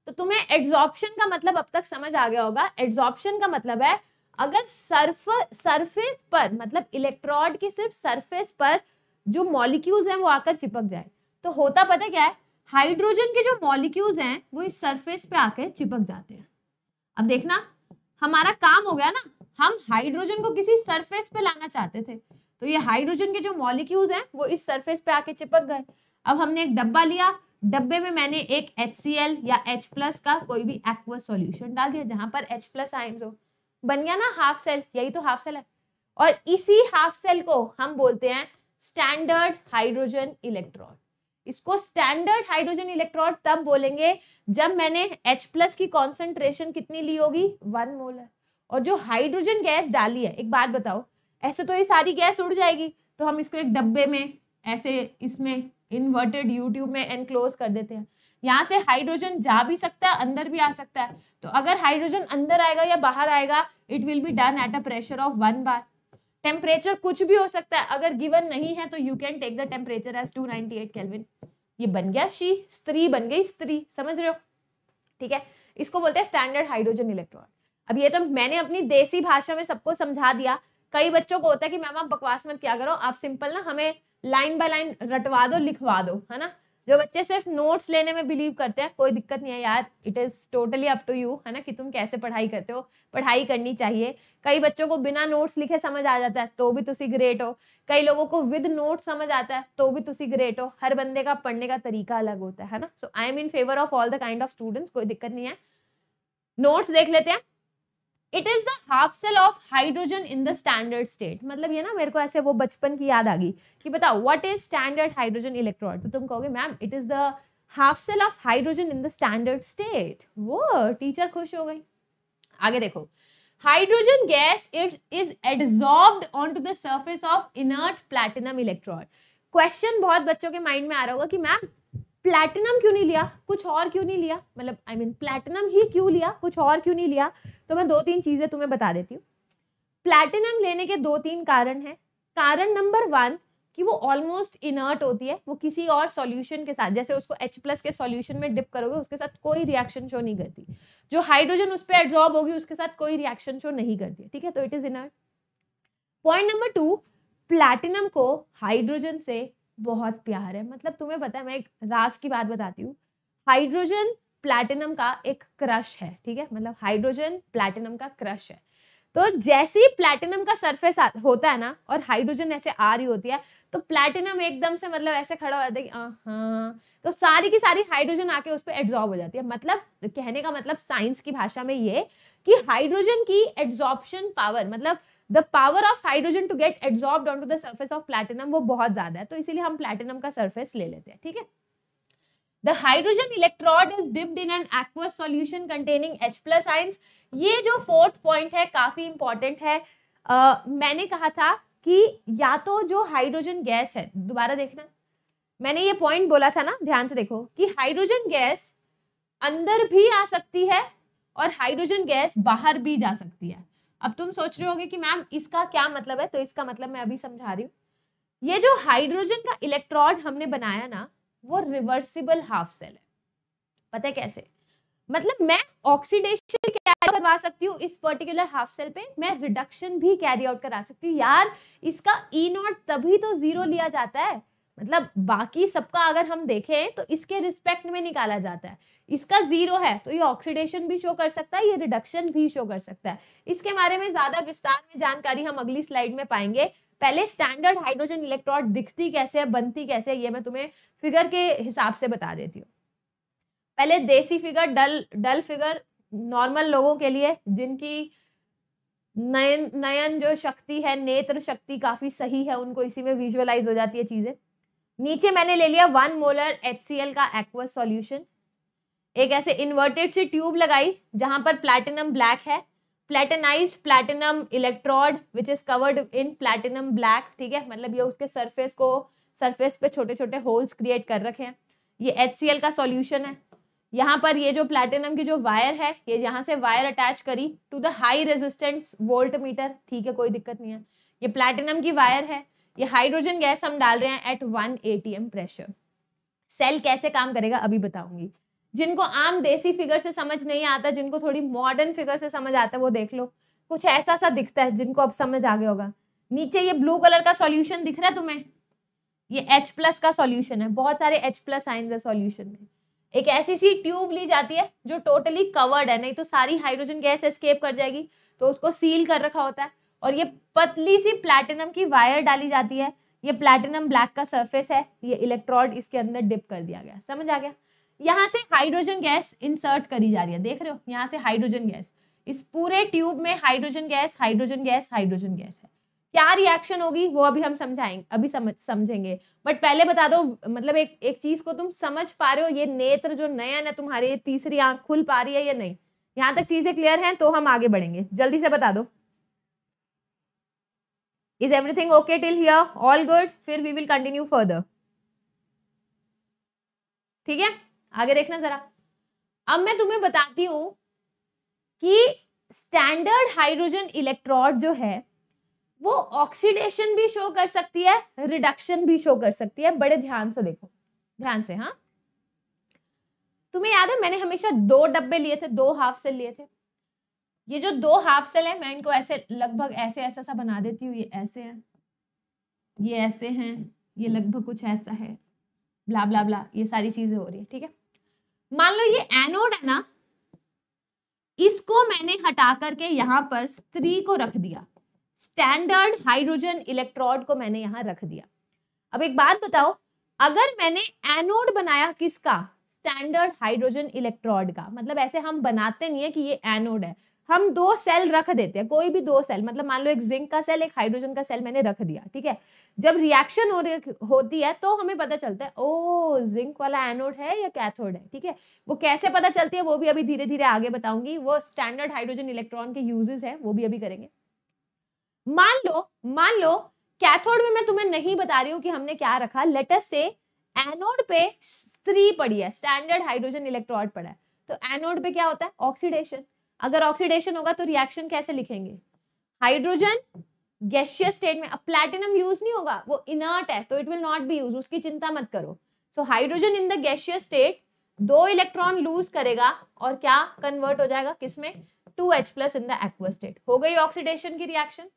तो तुम्हें एड्जॉर्प्शन का मतलब अब तक समझ आ गया होगा एड्जॉर्प्शन का मतलब है अगर सर्फ सरफेस पर मतलब इलेक्ट्रॉड के सिर्फ सरफेस पर जो मॉलिक्यूल्स हैं वो आकर चिपक जाए तो होता पता क्या है हाइड्रोजन के जो मॉलिक्यूल्स हैं वो इस सरफेस पे आकर चिपक जाते हैं अब देखना हमारा काम हो गया ना हम हाइड्रोजन को किसी सरफेस पे लाना चाहते थे तो ये हाइड्रोजन के जो मॉलिक्यूल्स हैं वो इस सरफेस पे आके चिपक गए अब हमने एक डब्बा लिया डब्बे में मैंने एक एच या एच प्लस का कोई भी एक्वा सॉल्यूशन डाल दिया जहां पर एच प्लस आयन्स हो बन गया ना हाफ सेल यही तो हाफ सेल है और इसी हाफ सेल को हम बोलते हैं स्टैंडर्ड हाइड्रोजन इलेक्ट्रॉन इसको स्टैंडर्ड हाइड्रोजन इलेक्ट्रॉन तब बोलेंगे जब मैंने एच प्लस की कॉन्सेंट्रेशन कितनी ली होगी वन मोलर और जो हाइड्रोजन गैस डाली है एक बात बताओ ऐसे तो ये सारी गैस उड़ जाएगी तो हम इसको एक डब्बे में ऐसे इसमें इन्वर्टेड यूट्यूब में एनक्लोज कर देते हैं यहाँ से हाइड्रोजन जा भी सकता है अंदर भी आ सकता है तो अगर हाइड्रोजन अंदर आएगा या बाहर आएगा it will be done at a pressure of one bar temperature कुछ भी हो सकता है अगर गिवन नहीं है तो you can take the temperature as two ninety eight kelvin ये बन गया शी स्त्री बन गई स्त्री समझ रहे हो ठीक है इसको बोलते हैं स्टैंडर्ड हाइड्रोजन इलेक्ट्रॉन अब ये तो मैंने अपनी देसी भाषा में सबको समझा दिया कई बच्चों को होता है कि मैम आप बकवास मत क्या करो आप सिंपल ना हमें लाइन बाय लाइन रटवा दो लिखवा दो है ना जो बच्चे सिर्फ नोट्स लेने में बिलीव करते हैं कोई दिक्कत नहीं है यार it is totally up to you है ना कि तुम कैसे पढ़ाई करते हो पढ़ाई करनी चाहिए कई बच्चों को बिना नोट्स लिखे समझ आ जाता है तो भी तुम ग्रेट हो कई लोगों को विद नोट समझ आता है तो भी तुम ग्रेट हो हर बंदे का पढ़ने का तरीका अलग होता है ना so I am in favour of all the kind of students कोई दिक्कत नहीं है नोट्स देख लेते हैं it is the half cell of hydrogen in the standard state मतलब ये ना मेरे को ऐसे वो बचपन की याद आ गई कि बताओ what is standard hydrogen electron तो तुम कहोगे ma'am it is the half cell of hydrogen in the standard state वो टीचर खुश हो गई आगे देखो hydrogen gas it is adsorbed on to the surface of inert platinum electron question बहुत बच्चों के माइंड में आ रहा होगा कि मैम प्लैटिनम क्यों नहीं लिया कुछ और क्यों नहीं लिया मतलब आई मीन प्लैटिनम ही क्यों लिया कुछ और क्यों नहीं लिया तो मैं दो तीन चीज़ें तुम्हें बता देती हूँ प्लैटिनम लेने के दो तीन कारण हैं कारण नंबर वन कि वो ऑलमोस्ट इनर्ट होती है वो किसी और सॉल्यूशन के साथ जैसे उसको H प्लस के सॉल्यूशन में डिप करोगे उसके साथ कोई रिएक्शन शो नहीं करती जो हाइड्रोजन उस पर एड्जॉर्ब होगी उसके साथ कोई रिएक्शन शो नहीं करती ठीक है तो it is inert point number two platinum को हाइड्रोजन से बहुत प्यार है मतलब तुम्हें पता है मैं एक रास की बात बताती हूँ हाइड्रोजन प्लैटिनम का एक क्रश है ठीक है मतलब हाइड्रोजन प्लैटिनम का क्रश है तो जैसे ही प्लैटिनम का सरफेस होता है ना और हाइड्रोजन ऐसे आ रही होती है तो प्लैटिनम एकदम से मतलब ऐसे खड़ा हो जाता है हाँ तो सारी की सारी हाइड्रोजन आके उस पर एड्जॉर्ब हो जाती है मतलब कहने का मतलब साइंस की भाषा में ये कि हाइड्रोजन की एड्जॉर्बशन पावर मतलब the power of hydrogen to get absorb on to the surface of platinum वो बहुत ज्यादा है तो इसीलिए हम प्लेटिनम का सर्फेस ले लेते हैं ठीक है the hydrogen electrode is dipped in an aqueous solution containing H plus ions ये जो फोर्थ पॉइंट है काफी इंपॉर्टेंट है uh, मैंने कहा था कि या तो जो हाइड्रोजन गैस है दोबारा देखना मैंने ये पॉइंट बोला था ना ध्यान से देखो कि हाइड्रोजन गैस अंदर भी आ सकती है और हाइड्रोजन गैस बाहर भी जा सकती है अब तुम सोच रहे होगे कि मैम इसका क्या मतलब है तो इसका मतलब मैं अभी समझा रही हूँ ये जो हाइड्रोजन का इलेक्ट्रॉड हमने बनाया ना वो रिवर्सिबल हाफ सेल है पता है कैसे मतलब मैं ऑक्सीडेशन कैरी करवा सकती हूँ इस पर्टिकुलर हाफ सेल पे मैं रिडक्शन भी कैरी आउट करा सकती हूँ यार इसका ई e नॉट तभी तो जीरो लिया जाता है मतलब बाकी सबका अगर हम देखें तो इसके रिस्पेक्ट में निकाला जाता है इसका जीरो है तो ये ऑक्सीडेशन भी शो कर सकता है ये रिडक्शन भी शो कर सकता है इसके बारे में ज्यादा विस्तार में जानकारी हम अगली स्लाइड में पाएंगे पहले स्टैंडर्ड हाइड्रोजन इलेक्ट्रॉन दिखती कैसे है बनती कैसे है ये मैं तुम्हें फिगर के हिसाब से बता देती हूँ पहले देसी figure dull dull figure normal लोगों के लिए जिनकी नयन नयन जो शक्ति है नेत्र शक्ति काफी सही है उनको इसी में विजुअलाइज हो जाती है चीजें नीचे मैंने ले लिया वन मोलर एच का एक्वस सॉल्यूशन एक ऐसे इन्वर्टेड सी ट्यूब लगाई जहां पर प्लैटिनम ब्लैक है platinise platinum electrode which is covered in platinum black ठीक है मतलब ये उसके सरफेस को सरफेस पे छोटे छोटे होल्स क्रिएट कर रखे हैं ये एच का सॉल्यूशन है यहाँ पर ये जो प्लैटिनम की जो वायर है ये यहाँ से वायर अटैच करी to the high resistance volt meter ठीक है कोई दिक्कत नहीं है ये प्लैटिनम की वायर है ये हाइड्रोजन गैस हम डाल रहे हैं at one ATM pressure cell कैसे काम करेगा अभी बताऊंगी जिनको आम देसी फिगर से समझ नहीं आता जिनको थोड़ी मॉडर्न फिगर से समझ आता है वो देख लो कुछ ऐसा सा दिखता है जिनको अब समझ आ गया होगा नीचे ये ब्लू कलर का सॉल्यूशन दिख रहा है तुम्हें ये H प्लस का सॉल्यूशन है बहुत सारे H प्लस आइन्स है सॉल्यूशन में एक ऐसी सी ट्यूब ली जाती है जो टोटली कवर्ड है नहीं तो सारी हाइड्रोजन गैस एस्केप कर जाएगी तो उसको सील कर रखा होता है और ये पतली सी प्लैटिनम की वायर डाली जाती है ये प्लैटिनम ब्लैक का सरफेस है ये इलेक्ट्रॉड इसके अंदर डिप कर दिया गया समझ आ गया यहाँ से हाइड्रोजन गैस इंसर्ट करी जा रही है देख रहे हो यहाँ से हाइड्रोजन गैस इस पूरे ट्यूब में hydrogen gas hydrogen gas hydrogen gas है क्या रिएक्शन होगी वो अभी हम समझाएंगे अभी समझ समझेंगे बट पहले बता दो मतलब एक एक चीज को तुम समझ पा रहे हो ये नेत्र जो नया ना तुम्हारे तीसरी आंख खुल पा रही है या नहीं यहाँ तक चीजें क्लियर हैं तो हम आगे बढ़ेंगे जल्दी से बता दो everything okay till here all good फिर वी विल कंटिन्यू फर्दर ठीक है आगे देखना जरा अब मैं तुम्हें बताती हूं कि स्टैंडर्ड हाइड्रोजन इलेक्ट्रॉड जो है वो ऑक्सीडेशन भी शो कर सकती है रिडक्शन भी शो कर सकती है बड़े ध्यान से देखो ध्यान से हाँ तुम्हें याद है मैंने हमेशा दो डब्बे लिए थे दो हाफ से लिए थे ये जो दो हाफ सेल है मैं इनको ऐसे लगभग ऐसे ऐसा सा बना देती हूँ ये ऐसे हैं ये ऐसे हैं ये लगभग कुछ ऐसा है ब्ला ब्ला ब्ला ये सारी चीजें हो रही है ठीक है मान लो ये एनोड है ना इसको मैंने हटा करके यहाँ पर स्त्री को रख दिया स्टैंडर्ड हाइड्रोजन इलेक्ट्रोड को मैंने यहाँ रख दिया अब एक बात बताओ अगर मैंने एनोड बनाया किसका स्टैंडर्ड हाइड्रोजन इलेक्ट्रोड का मतलब ऐसे हम बनाते नहीं है कि ये एनोड है हम दो सेल रख देते हैं कोई भी दो सेल मतलब मान लो एक जिंक का सेल एक हाइड्रोजन का सेल मैंने रख दिया ठीक है जब रिएक्शन हो रही होती है तो हमें पता चलता है ओ जिंक वाला एनोड है या कैथोड है ठीक है वो कैसे पता चलती है वो भी अभी धीरे धीरे आगे बताऊंगी वो स्टैंडर्ड हाइड्रोजन इलेक्ट्रॉन के यूजेस हैं वो भी अभी करेंगे मान लो मान लो कैथोड में मैं तुम्हें नहीं बता रही हूँ कि हमने क्या रखा लेटस से एनोड पे थ्री पड़ी है स्टैंडर्ड हाइड्रोजन इलेक्ट्रॉन पड़ा है तो एनोड पे क्या होता है ऑक्सीडेशन अगर ऑक्सीडेशन होगा तो रिएक्शन कैसे लिखेंगे हाइड्रोजन गैशियस स्टेट में अब प्लेटिनम यूज नहीं होगा वो इनर्ट है तो it will not be use उसकी चिंता मत करो सो hydrogen in the gaseous state दो इलेक्ट्रॉन लूज करेगा और क्या कन्वर्ट हो जाएगा किसमें two H plus in the aqua state हो गई ऑक्सीडेशन की reaction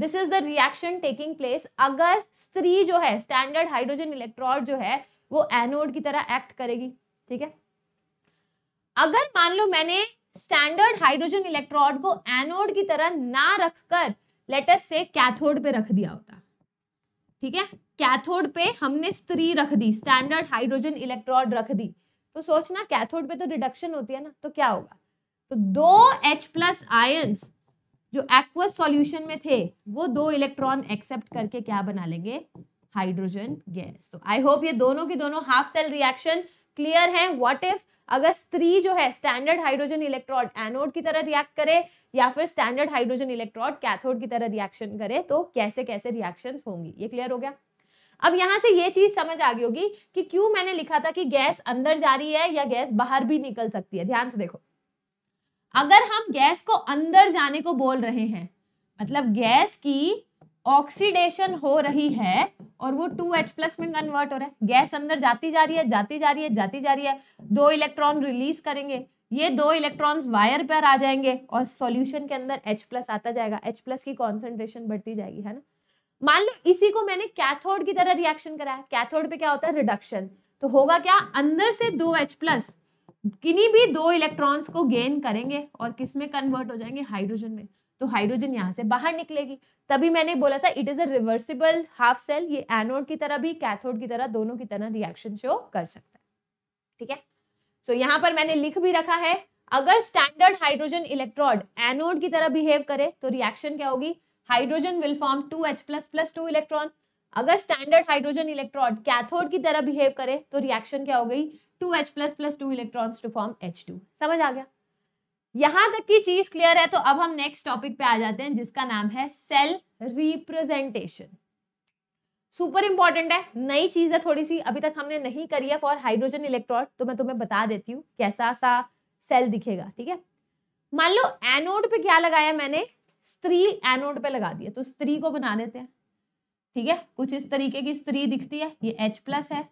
this is the reaction taking place अगर स्त्री जो है स्टैंडर्ड हाइड्रोजन इलेक्ट्रॉन जो है वो एनोड की तरह एक्ट करेगी ठीक है अगर मान लो मैंने स्टैंडर्ड हाइड्रोजन इलेक्ट्रॉड को एनोड की तरह ना रखकर लेटस से कैथोड पे रख दिया होता ठीक है कैथोड पे हमने स्त्री रख दी स्टैंडर्ड हाइड्रोजन इलेक्ट्रॉड रख दी तो सोचना कैथोड पे तो रिडक्शन होती है ना तो क्या होगा तो दो H प्लस आयन्स जो एक्वस सॉल्यूशन में थे वो दो इलेक्ट्रॉन एक्सेप्ट करके क्या बना लेंगे हाइड्रोजन गैस तो आई होप ये दोनों के दोनों हाफ सेल रिएक्शन क्लियर है वॉट इफ अगर स्त्री जो है स्टैंडर्ड हाइड्रोजन इलेक्ट्रॉड एनोड की तरह रिएक्ट करे या फिर स्टैंडर्ड हाइड्रोजन इलेक्ट्रॉड कैथोड की तरह रिएक्शन करे तो कैसे कैसे रिएक्शन होंगी ये क्लियर हो गया अब यहां से ये चीज समझ आ गई होगी कि क्यों मैंने लिखा था कि गैस अंदर जा रही है या गैस बाहर भी निकल सकती है ध्यान से देखो अगर हम गैस को अंदर जाने को बोल रहे हैं मतलब गैस की ऑक्सीडेशन हो रही है और वो टू एच प्लस में कन्वर्ट हो रहा है गैस अंदर जाती जा रही है जाती जा रही है जाती जा रही है दो इलेक्ट्रॉन रिलीज करेंगे ये दो इलेक्ट्रॉन्स वायर पर आ जाएंगे और सॉल्यूशन के अंदर H प्लस आता जाएगा H प्लस की कॉन्सेंट्रेशन बढ़ती जाएगी है ना मान लो इसी को मैंने कैथोड की तरह रिएक्शन कराया कैथोड पे क्या होता है रिडक्शन तो होगा क्या अंदर से दो एच प्लस किन्हीं भी दो इलेक्ट्रॉन्स को गेन करेंगे और किस में कन्वर्ट हो जाएंगे हाइड्रोजन में तो हाइड्रोजन यहाँ से बाहर निकलेगी तभी मैंने बोला था it is a reversible half cell ये एनोड की तरह भी कैथोड की तरह दोनों की तरह रिएक्शन शो कर सकता है ठीक है सो यहाँ पर मैंने लिख भी रखा है अगर स्टैंडर्ड हाइड्रोजन इलेक्ट्रोड एनोड की तरह बिहेव करे तो रिएक्शन क्या होगी hydrogen will form two H plus plus two electron अगर स्टैंडर्ड हाइड्रोजन इलेक्ट्रॉड कैथोड की तरह बिहेव करे तो रिएक्शन क्या हो गई two H plus plus two electron to form H two समझ आ गया यहां तक की चीज क्लियर है तो अब हम नेक्स्ट टॉपिक पे आ जाते हैं जिसका नाम है सेल रिप्रेजेंटेशन सुपर इंपॉर्टेंट है नई चीज है थोड़ी सी अभी तक हमने नहीं करी है फॉर हाइड्रोजन इलेक्ट्रॉन तो मैं तुम्हें बता देती हूँ कैसा सा सेल दिखेगा ठीक है मान लो एनोड पे क्या लगाया मैंने स्त्री एनोड पे लगा दिया तो स्त्री को बना देते हैं ठीक है कुछ इस तरीके की स्त्री दिखती है ये एच प्लस है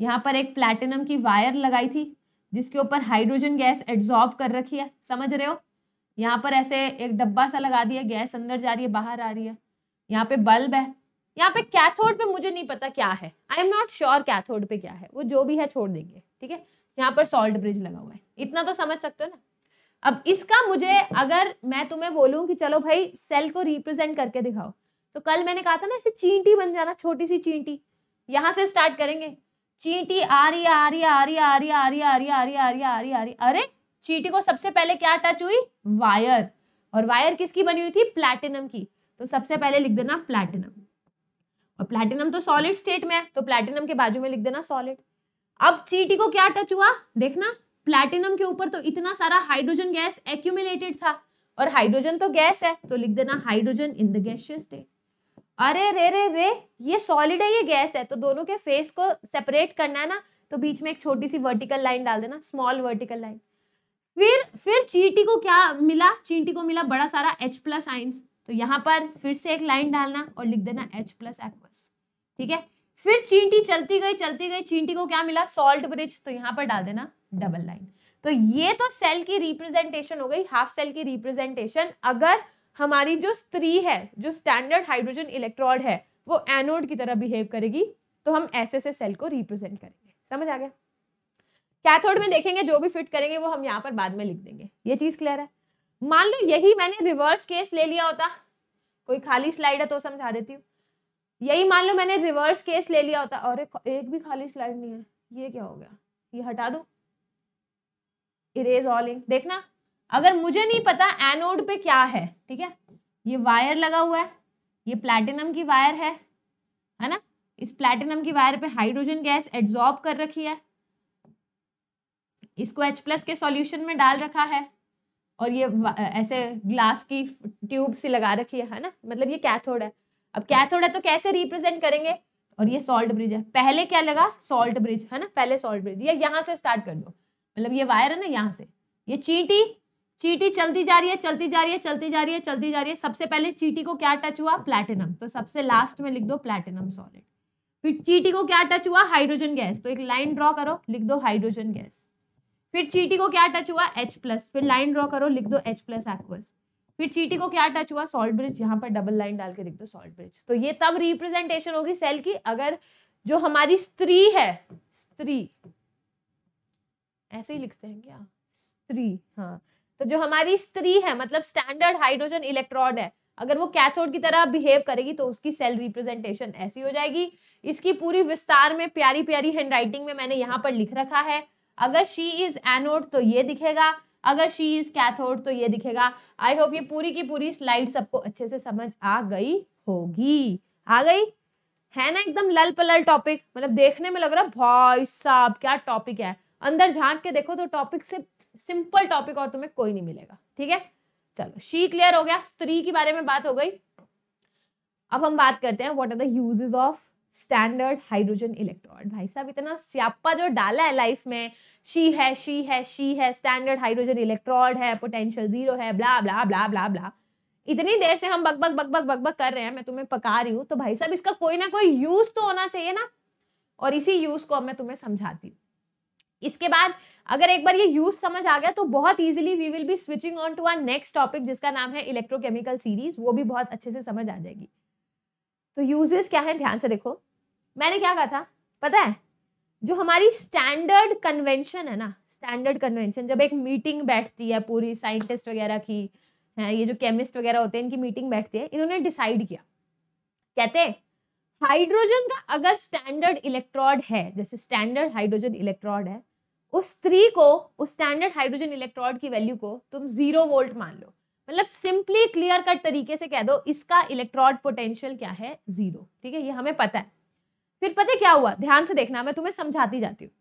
यहाँ पर एक प्लेटिनम की वायर लगाई थी जिसके ऊपर हाइड्रोजन गैस एड्जॉर्ब कर रखी है समझ रहे हो यहाँ पर ऐसे एक डब्बा सा लगा दिया गैस अंदर जा रही है बाहर आ रही है यहाँ पे बल्ब है यहाँ पे कैथोड पे मुझे नहीं पता क्या है I am not sure cathode पे क्या है वो जो भी है छोड़ देंगे ठीक है यहाँ पर सॉल्ट ब्रिज लगा हुआ है इतना तो समझ सकते हो ना अब इसका मुझे अगर मैं तुम्हें बोलूँ कि चलो भाई सेल को रिप्रेजेंट करके दिखाओ तो कल मैंने कहा था ना इसे चींटी बन जाना छोटी सी चींटी यहाँ से स्टार्ट करेंगे चींटी आ रही आ रही आ रही आ रही आ रही आ रही आ रही आ रही आ रही आ रही अरे चींटी को सबसे पहले क्या टच हुई वायर और वायर किसकी बनी हुई थी प्लैटिनम की तो सबसे पहले लिख देना प्लैटिनम और प्लैटिनम तो सॉलिड स्टेट में है तो प्लैटिनम के बाजू में लिख देना सॉलिड अब चीटी को क्या टच हुआ देखना प्लैटिनम के ऊपर तो इतना सारा हाइड्रोजन गैस एक्यूमिलेटेड था और हाइड्रोजन तो गैस है तो लिख देना hydrogen in the gaseous state अरे रे रे रे ये सॉलिड है ये गैस है तो दोनों के फेस को सेपरेट करना है ना तो बीच में एक छोटी सी वर्टिकल लाइन डाल देना स्मॉल वर्टिकल लाइन फिर फिर चींटी को क्या मिला चींटी को मिला बड़ा सारा एच प्लस आइंस तो यहाँ पर फिर से एक लाइन डालना और लिख देना एच प्लस एक्वस ठीक है फिर चींटी चलती गई चलती गई चींटी को क्या मिला सॉल्ट ब्रिज तो यहाँ पर डाल देना डबल लाइन तो ये तो सेल की रिप्रेजेंटेशन हो गई हाफ सेल की रिप्रेजेंटेशन अगर हमारी जो स्त्री है जो स्टैंडर्ड हाइड्रोजन इलेक्ट्रॉड है वो एनोड की तरह बिहेव करेगी तो हम ऐसे से सेल को रिप्रेजेंट करेंगे समझ आ गया कैथोड में देखेंगे जो भी फिट करेंगे वो हम यहाँ पर बाद में लिख देंगे ये चीज क्लियर है मान लो यही मैंने रिवर्स केस ले लिया होता कोई खाली स्लाइड है तो समझा देती हूँ यही मान लो मैंने रिवर्स केस ले लिया होता और एक भी खाली स्लाइड नहीं है ये क्या हो गया ये हटा दो इरेज ऑल इन देखना अगर मुझे नहीं पता एनोड पे क्या है ठीक है ये वायर लगा हुआ है ये प्लैटिनम की वायर है है ना इस प्लैटिनम की वायर पे हाइड्रोजन गैस एड्जॉर्ब कर रखी है इसको H प्लस के सॉल्यूशन में डाल रखा है और ये ऐसे ग्लास की ट्यूब से लगा रखी है है ना मतलब ये कैथोड है अब कैथोड है तो कैसे रिप्रेजेंट करेंगे और ये सॉल्ट ब्रिज है पहले क्या लगा सॉल्ट ब्रिज है ना पहले सॉल्ट ब्रिज ये यहाँ से स्टार्ट कर दो मतलब ये वायर है ना यहाँ से ये चींटी चीटी चलती जा रही है चलती जा रही है चलती जा रही है चलती जा रही है सबसे पहले चीटी को क्या टच हुआ प्लेटिनम तो सबसे लास्ट में लिख दो प्लेटिनम सॉलिड फिर चीटी को क्या टच हुआ हाइड्रोजन गैस तो एक लाइन ड्रॉ करो लिख दो हाइड्रोजन गैस फिर चीटी को क्या टच हुआ H प्लस फिर लाइन ड्रॉ करो लिख दो एच प्लस एक्वस फिर चीटी को क्या टच हुआ सॉल्ट ब्रिज यहाँ पर डबल लाइन डाल के लिख दो सॉल्ट ब्रिज तो ये तब रिप्रेजेंटेशन होगी सेल की अगर जो हमारी स्त्री है स्त्री ऐसे ही लिखते हैं क्या स्त्री हाँ तो जो हमारी स्त्री है मतलब स्टैंडर्ड हाइड्रोजन इलेक्ट्रॉन है अगर वो कैथोड की तरह बिहेव करेगी तो उसकी सेल रिप्रेजेंटेशन ऐसी हो जाएगी इसकी पूरी विस्तार में प्यारी प्यारी हैंडराइटिंग में मैंने यहाँ पर लिख रखा है अगर शी इज एनोड तो ये दिखेगा अगर शी इज कैथोड तो ये दिखेगा आई होप ये पूरी की पूरी स्लाइड सबको अच्छे से समझ आ गई होगी आ गई है ना एकदम लल पलल टॉपिक मतलब देखने में लग रहा भाई साहब क्या टॉपिक है अंदर झांक के देखो तो टॉपिक से सिंपल टॉपिक और तुम्हें कोई नहीं मिलेगा ठीक है चलो शी क्लियर हो गया स्त्री के बारे में बात हो गई अब हम बात करते हैं what are the uses of standard hydrogen electron भाई साहब इतना स्यापा जो डाला है लाइफ में शी है शी है शी है स्टैंडर्ड हाइड्रोजन इलेक्ट्रॉन है पोटेंशियल जीरो है ब्ला ब्ला ब्ला ब्ला ब्ला इतनी देर से हम बकबक बकबक बकबक कर रहे हैं मैं तुम्हें पका रही हूँ तो भाई साहब इसका कोई ना कोई यूज तो होना चाहिए ना और इसी यूज को अब मैं तुम्हें समझाती हूँ इसके बाद अगर एक बार ये यूज समझ आ गया तो बहुत easily we will be switching on to our next topic जिसका नाम है इलेक्ट्रोकेमिकल सीरीज वो भी बहुत अच्छे से समझ आ जाएगी तो यूजेस क्या है ध्यान से देखो मैंने क्या कहा था पता है जो हमारी स्टैंडर्ड कन्वेंशन है ना स्टैंडर्ड कन्वेंशन जब एक मीटिंग बैठती है पूरी साइंटिस्ट वगैरह की है ये जो केमिस्ट वगैरह होते हैं इनकी मीटिंग बैठती है इन्होंने डिसाइड किया कहते हैं हाइड्रोजन का अगर स्टैंडर्ड इलेक्ट्रॉड है जैसे स्टैंडर्ड हाइड्रोजन इलेक्ट्रॉड है उस स्त्री को उस स्टैंडर्ड हाइड्रोजन इलेक्ट्रॉड की वैल्यू को तुम जीरो वोल्ट मान लो मतलब सिंपली क्लियर कट तरीके से कह दो इसका इलेक्ट्रॉड पोटेंशियल क्या है जीरो ठीक है ये हमें पता है फिर पता है क्या हुआ ध्यान से देखना मैं तुम्हें समझाती जाती हूँ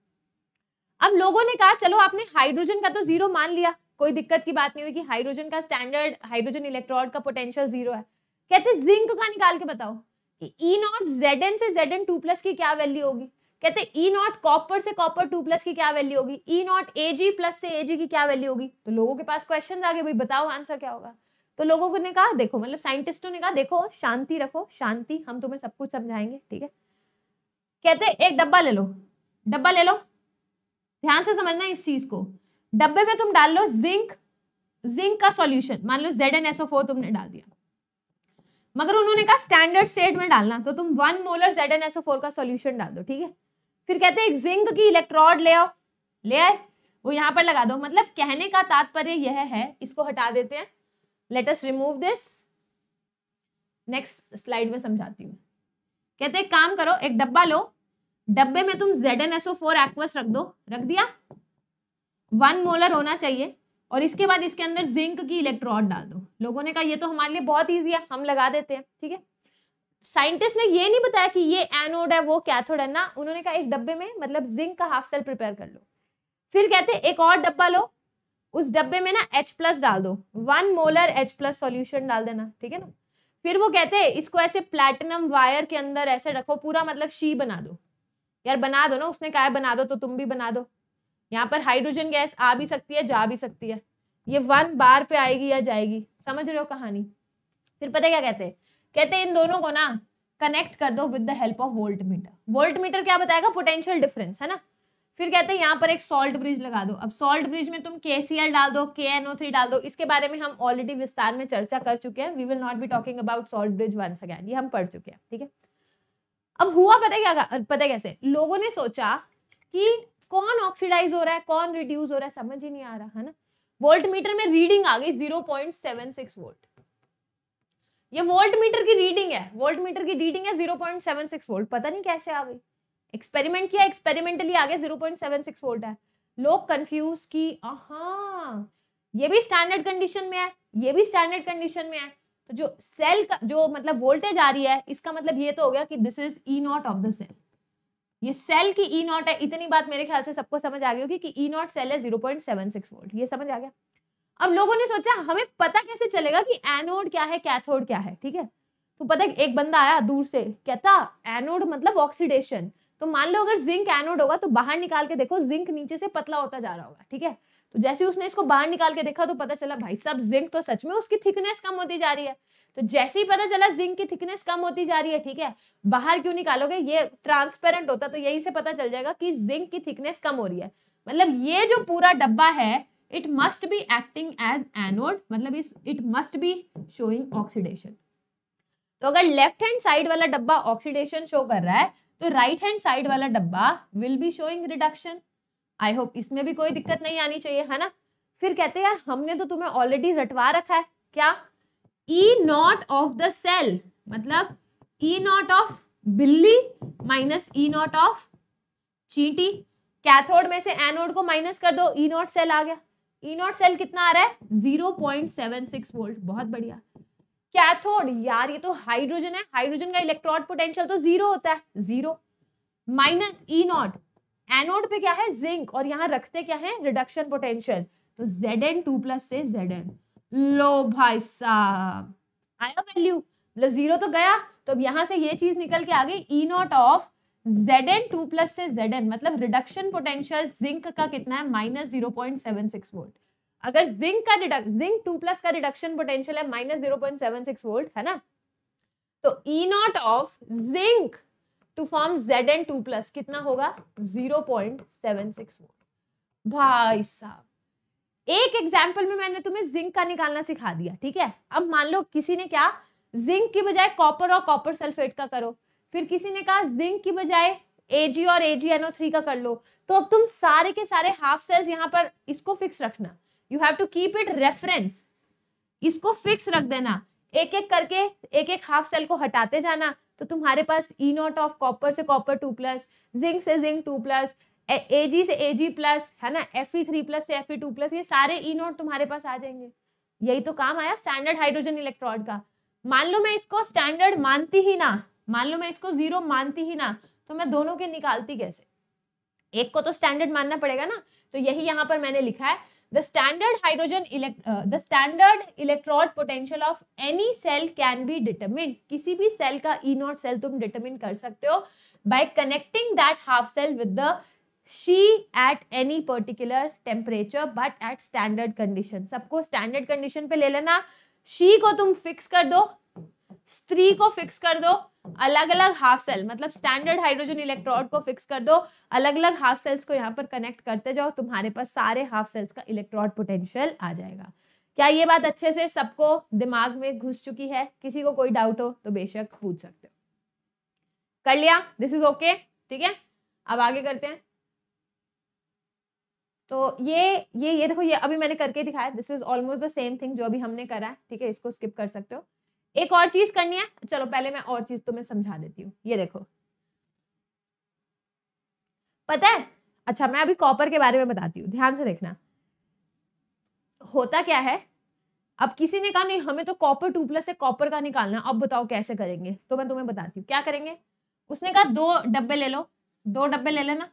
अब लोगों ने कहा चलो आपने हाइड्रोजन का तो जीरो मान लिया कोई दिक्कत की बात नहीं हुई कि हाइड्रोजन का स्टैंडर्ड हाइड्रोजन इलेक्ट्रॉड का पोटेंशियल जीरो है कहते जिंक का निकाल के बताओ कि ई नॉट जेड एन से जेड एन टू प्लस की क्या वैल्यू होगी कहते E ई नॉट कॉपर से कॉपर टू प्लस की क्या वैल्यू होगी ई नॉट ए जी प्लस से ए जी की क्या वैल्यू होगी तो लोगों के पास क्वेश्चन आ गए भाई बताओ आंसर क्या होगा तो लोगों को ने कहा देखो मतलब साइंटिस्टों ने कहा देखो शांति रखो शांति हम तुम्हें सब कुछ समझाएंगे ठीक है कहते एक डब्बा ले लो डब्बा ले लो ध्यान से समझना इस चीज को डब्बे में तुम डाल लो जिंक जिंक का सॉल्यूशन मान लो जेड एन एसओ फोर तुमने डाल दिया मगर उन्होंने कहा स्टैंडर्ड स्टेट में डालना तो तुम one molar Z N S O four का सॉल्यूशन डाल दो ठीक है फिर कहते हैं जिंक की इलेक्ट्रॉड ले आओ ले आए वो यहाँ पर लगा दो मतलब कहने का तात्पर्य यह है इसको हटा देते हैं let's remove this next slide में समझाती हूँ कहते हैं काम करो एक डब्बा लो डब्बे में तुम Z N S O four aqueous रख दो रख दिया वन मोलर होना चाहिए और इसके बाद इसके अंदर जिंक की इलेक्ट्रॉड डाल दो लोगों ने कहा ये तो हमारे लिए बहुत ईजी है हम लगा देते हैं ठीक है साइंटिस्ट ने ये नहीं बताया कि ये एनोड है वो कैथोड है ना उन्होंने कहा एक डब्बे में मतलब जिंक का हाफ सेल प्रिपेयर कर लो फिर कहते एक और डब्बा लो उस डब्बे में ना एच प्लस डाल दो one molar H plus solution डाल देना ठीक है ना फिर वो कहते हैं इसको ऐसे प्लेटिनम वायर के अंदर ऐसे रखो पूरा मतलब शी बना दो यार बना दो ना उसने कहा बना दो तो तुम भी बना दो यहाँ पर हाइड्रोजन गैस आ भी सकती है जा भी सकती है ये वन बार पे आएगी या जाएगी समझ रहे हो कहानी फिर पता क्या कहते हैं कहते हैं इन दोनों को ना कनेक्ट कर दो with the help of volt meter volt meter क्या बताएगा पोटेंशियल डिफरेंस है ना फिर कहते हैं यहाँ पर एक सॉल्ट ब्रिज लगा दो अब सॉल्ट ब्रिज में तुम के डाल दो के डाल दो इसके बारे में हम ऑलरेडी विस्तार में चर्चा कर चुके हैं we will not be talking about salt bridge once again ये हम पढ़ चुके हैं ठीक है अब हुआ पता क्या पता कैसे लोगों ने सोचा कि कौन ऑक्सीडाइज हो रहा है कौन रिड्यूस हो रहा है समझ ही नहीं आ रहा है ना वोल्ट मीटर में रीडिंग आ गई zero point seven six volt ये वोल्ट मीटर की रीडिंग है वोल्ट मीटर की रीडिंग है zero point seven six volt पता नहीं कैसे आ गई एक्सपेरिमेंट किया एक्सपेरिमेंटली आ गया zero point seven six volt है लोग कंफ्यूज की आहा ये भी स्टैंडर्ड कंडीशन में है ये भी स्टैंडर्ड कंडीशन में है तो जो सेल का जो मतलब वोल्टेज आ रही है इसका मतलब ये तो हो गया कि this is E not of the cell ये सेल की ई e नॉट है इतनी बात मेरे ख्याल से सबको समझ आ गई होगी कि ई नॉट सेल है zero point seven six volt ये समझ आ गया अब लोगों ने सोचा हमें पता कैसे चलेगा कि एनोड क्या है कैथोड क्या है ठीक है तो पता एक बंदा आया दूर से कहता एनोड मतलब ऑक्सीडेशन तो मान लो अगर जिंक एनोड होगा तो बाहर निकाल के देखो जिंक नीचे से पतला होता जा रहा होगा ठीक है तो जैसे उसने इसको बाहर निकाल के देखा तो पता चला भाई सब जिंक तो सच में उसकी थिकनेस कम होती जा रही है तो जैसे ही पता चला जिंक की थिकनेस कम होती जा रही है ठीक है बाहर क्यों निकालोगे ये ट्रांसपेरेंट होता तो यही से पता चल जाएगा कि जिंक की थिकनेस कम हो रही है मतलब ये जो पूरा डब्बा है it must be acting as anode मतलब इस it must be showing oxidation तो अगर लेफ्ट हैंड साइड वाला डब्बा ऑक्सीडेशन शो कर रहा है तो राइट हैंड साइड वाला डब्बा will be showing reduction I hope इसमें भी कोई दिक्कत नहीं आनी चाहिए है ना फिर कहते हैं यार हमने तो तुम्हें ऑलरेडी रटवा रखा है क्या E not of the cell मतलब ई नॉट ऑफ बिल्ली माइनस ई नॉट ऑफ चींटी कैथोड में से एनोड को माइनस कर दो ई नॉट सेल आ गया ई नॉट सेल कितना आ रहा है 0.76 वोल्ट बहुत बढ़िया कैथोड यार ये तो हाइड्रोजन है हाइड्रोजन का इलेक्ट्रॉन पोटेंशियल तो जीरो होता है zero minus E naught anode पे क्या है जिंक और यहाँ रखते क्या है रिडक्शन पोटेंशियल तो जेड एन टू प्लस से जेड एन लो भाई साहब आया वैल्यू मतलब जीरो तो गया तो अब यहां से ये चीज निकल के आ गई E not of Z N two plus से जेड एन मतलब रिडक्शन पोटेंशियल जिंक का कितना है minus zero point seven six volt अगर जिंक का जिंक टू प्लस का रिडक्शन पोटेंशियल है minus zero point seven six volt है ना तो E not of zinc to form Z N two plus कितना होगा zero point seven six volt भाई साहब एक एग्जाम्पल में मैंने तुम्हें जिंक का निकालना सिखा दिया ठीक है अब मान लो किसी ने क्या जिंक की बजाय कॉपर और कॉपर सल्फेट का करो फिर किसी ने कहा जिंक की बजाय एजी और एजीएनओ थ्री का कर लो तो अब तुम सारे के सारे हाफ सेल्स यहाँ पर इसको फिक्स रखना you have to keep it reference इसको फिक्स रख देना एक एक करके एक एक हाफ सेल को हटाते जाना तो तुम्हारे पास ई नॉट ऑफ कॉपर से कॉपर टू प्लस जिंक से zinc two plus A G से ए जी प्लस है ना एफ ई थ्री प्लस से एफ ई टू प्लस ये सारे ई e नॉट तुम्हारे पास आ जाएंगे यही तो काम आया स्टैंडर्ड हाइड्रोजन इलेक्ट्रॉन का मान लो मैं इसको स्टैंडर्ड मानती ही ना मान लो मैं इसको जीरो मानती ही ना तो मैं दोनों के निकालती कैसे एक को तो स्टैंडर्ड मानना पड़ेगा ना तो यही यहाँ पर मैंने लिखा है the standard hydrogen the standard electrode potential of any cell can be determine किसी भी सेल का ई नॉट सेल तुम डिटर्मिन कर सकते हो by connecting that half cell with the SHE at any particular temperature but at standard condition सबको standard condition पे ले लेना शी को तुम फिक्स कर दो स्त्री को फिक्स कर दो अलग अलग हाफ सेल मतलब स्टैंडर्ड हाइड्रोजन इलेक्ट्रोड को फिक्स कर दो अलग अलग हाफ सेल्स को यहाँ पर कनेक्ट करते जाओ तुम्हारे पास सारे हाफ सेल्स का इलेक्ट्रोड पोटेंशियल आ जाएगा क्या ये बात अच्छे से सबको दिमाग में घुस चुकी है किसी को कोई डाउट हो तो बेशक पूछ सकते हो कर लिया दिस इज ओके ठीक है अब आगे करते हैं तो ये ये ये देखो ये अभी मैंने करके दिखाया this is almost the same thing जो अभी हमने करा है ठीक है इसको स्किप कर सकते हो एक और चीज करनी है चलो पहले मैं और चीज तुम्हें समझा देती हूँ ये देखो पता है अच्छा मैं अभी कॉपर के बारे में बताती हूँ ध्यान से देखना होता क्या है अब किसी ने कहा नहीं हमें तो कॉपर टू प्लस से कॉपर का निकालना अब बताओ कैसे करेंगे तो मैं तुम्हें बताती हूँ क्या करेंगे उसने कहा दो डब्बे ले लो दो डब्बे ले लेना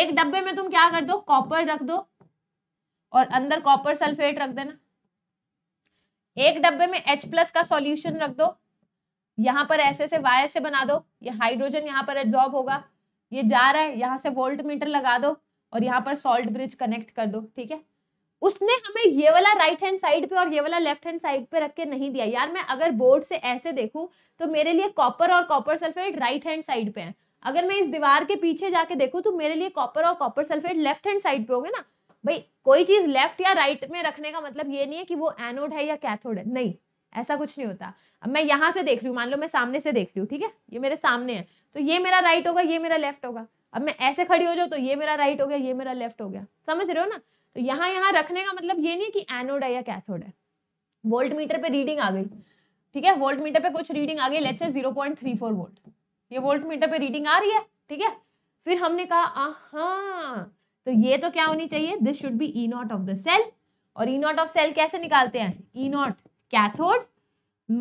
एक डब्बे में तुम क्या कर दो कॉपर रख दो और अंदर कॉपर सल्फेट रख देना एक डब्बे में H प्लस का सॉल्यूशन रख दो यहाँ पर ऐसे से वायर से बना दो ये हाइड्रोजन यहाँ पर एब्जॉर्ब होगा ये जा रहा है यहाँ से वोल्ट मीटर लगा दो और यहाँ पर सॉल्ट ब्रिज कनेक्ट कर दो ठीक है उसने हमें ये वाला राइट हैंड साइड पे और ये वाला लेफ्ट हैंड साइड पे रख के नहीं दिया यार मैं अगर बोर्ड से ऐसे देखूं तो मेरे लिए कॉपर और copper sulphate right hand side पे है अगर मैं इस दीवार के पीछे जाके देखूं तो मेरे लिए कॉपर और copper sulphate left hand side पे होंगे ना भाई कोई चीज लेफ्ट या राइट में रखने का मतलब ये नहीं है कि वो एनोड है या कैथोड है नहीं ऐसा कुछ नहीं होता अब मैं यहाँ से देख रही हूँ मान लो मैं सामने से देख रही हूँ ठीक है ये मेरे सामने है तो ये मेरा राइट होगा ये मेरा लेफ्ट होगा अब मैं ऐसे खड़ी हो जाऊँ तो ये मेरा राइट हो गया ये मेरा लेफ्ट हो गया समझ रहे हो ना तो यहाँ यहाँ रखने का मतलब ये नहीं कि एनोड है या कैथोड है वोल्ट मीटर पे रीडिंग आ गई ठीक है वोल्ट मीटर पे कुछ रीडिंग आ गई लेट से zero point three four volt ये वोल्ट मीटर पे रीडिंग आ रही है ठीक है फिर हमने कहा हाँ तो ये तो क्या होनी चाहिए this should be E not of the cell और ई नॉट ऑफ सेल कैसे निकालते हैं E naught cathode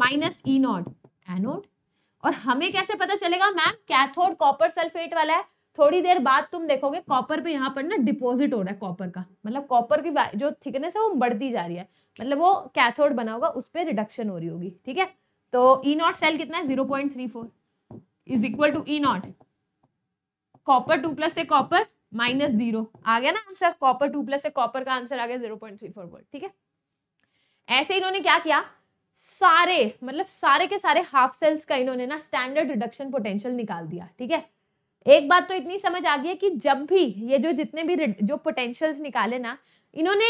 minus E naught anode और हमें कैसे पता चलेगा मैम कैथोड कॉपर सल्फेट वाला है थोड़ी देर बाद तुम देखोगे कॉपर पे यहाँ पर ना डिपॉजिट हो रहा है कॉपर का मतलब कॉपर की जो थिकनेस है वो बढ़ती जा रही है मतलब वो कैथोड बना होगा उस पर रिडक्शन हो रही होगी ठीक है तो ई नॉट सेल कितना है zero point three four is equal to E naught copper two plus से कॉपर माइनस जीरो आ गया ना आंसर कॉपर टू प्लस से कॉपर का आंसर आ गया zero point three four volt ठीक है ऐसे इन्होंने क्या किया सारे मतलब सारे के सारे हाफ सेल्स का इन्होंने ना स्टैंडर्ड रिडक्शन पोटेंशियल निकाल दिया ठीक है एक बात तो इतनी समझ आ गई है कि जब भी ये जो जितने भी जो पोटेंशियल्स निकाले ना इन्होंने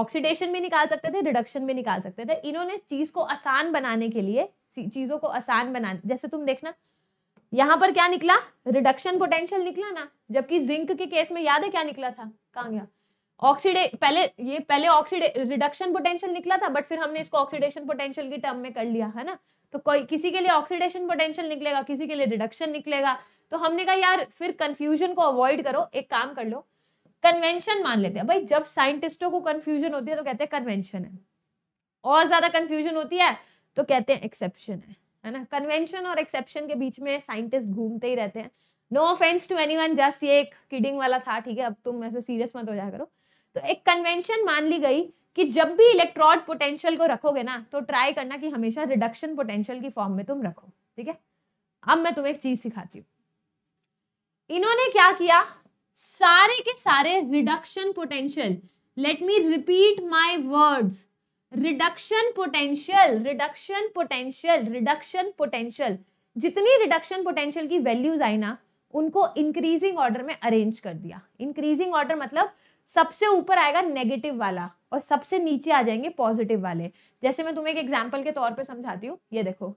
ऑक्सीडेशन भी निकाल सकते थे रिडक्शन भी निकाल सकते थे इन्होंने चीज को आसान बनाने के लिए चीजों को आसान बनाने जैसे तुम देखना यहां पर क्या निकला रिडक्शन पोटेंशियल निकला ना जबकि जिंक के केस में याद है क्या निकला था कहा गया ऑक्सीडे पहले ये पहले ऑक्सीडे रिडक्शन पोटेंशियल निकला था बट फिर हमने इसको ऑक्सीडेशन पोटेंशियल की टर्म में कर लिया है ना तो कोई किसी के लिए ऑक्सीडेशन पोटेंशियल निकलेगा किसी के लिए रिडक्शन निकलेगा तो हमने कहा यार फिर कंफ्यूजन को अवॉइड करो एक काम कर लो कन्वेंशन मान लेते हैं भाई जब साइंटिस्टों को कन्फ्यूजन होती है तो कहते हैं कन्वेंशन है और ज्यादा कन्फ्यूजन होती है तो कहते हैं एक्सेप्शन है है ना कन्वेंशन और एक्सेप्शन के बीच में साइंटिस्ट घूमते ही रहते हैं no offence to anyone just ये एक किडिंग वाला था ठीक है अब तुम ऐसे सीरियस मत हो जाया करो तो एक कन्वेंशन मान ली गई कि जब भी इलेक्ट्रॉड पोटेंशियल को रखोगे ना तो ट्राई करना कि हमेशा रिडक्शन पोटेंशियल की फॉर्म में तुम रखो ठीक है अब मैं तुम्हें एक चीज सिखाती हूँ इन्होंने क्या किया सारे के सारे reduction potential let me repeat my words reduction potential reduction potential reduction potential जितनी रिडक्शन पोटेंशियल की वैल्यूज आई ना उनको इंक्रीजिंग ऑर्डर में अरेंज कर दिया इंक्रीजिंग ऑर्डर मतलब सबसे ऊपर आएगा नेगेटिव वाला और सबसे नीचे आ जाएंगे पॉजिटिव वाले जैसे मैं तुम्हें एक एग्जाम्पल के तौर पे समझाती हूँ ये देखो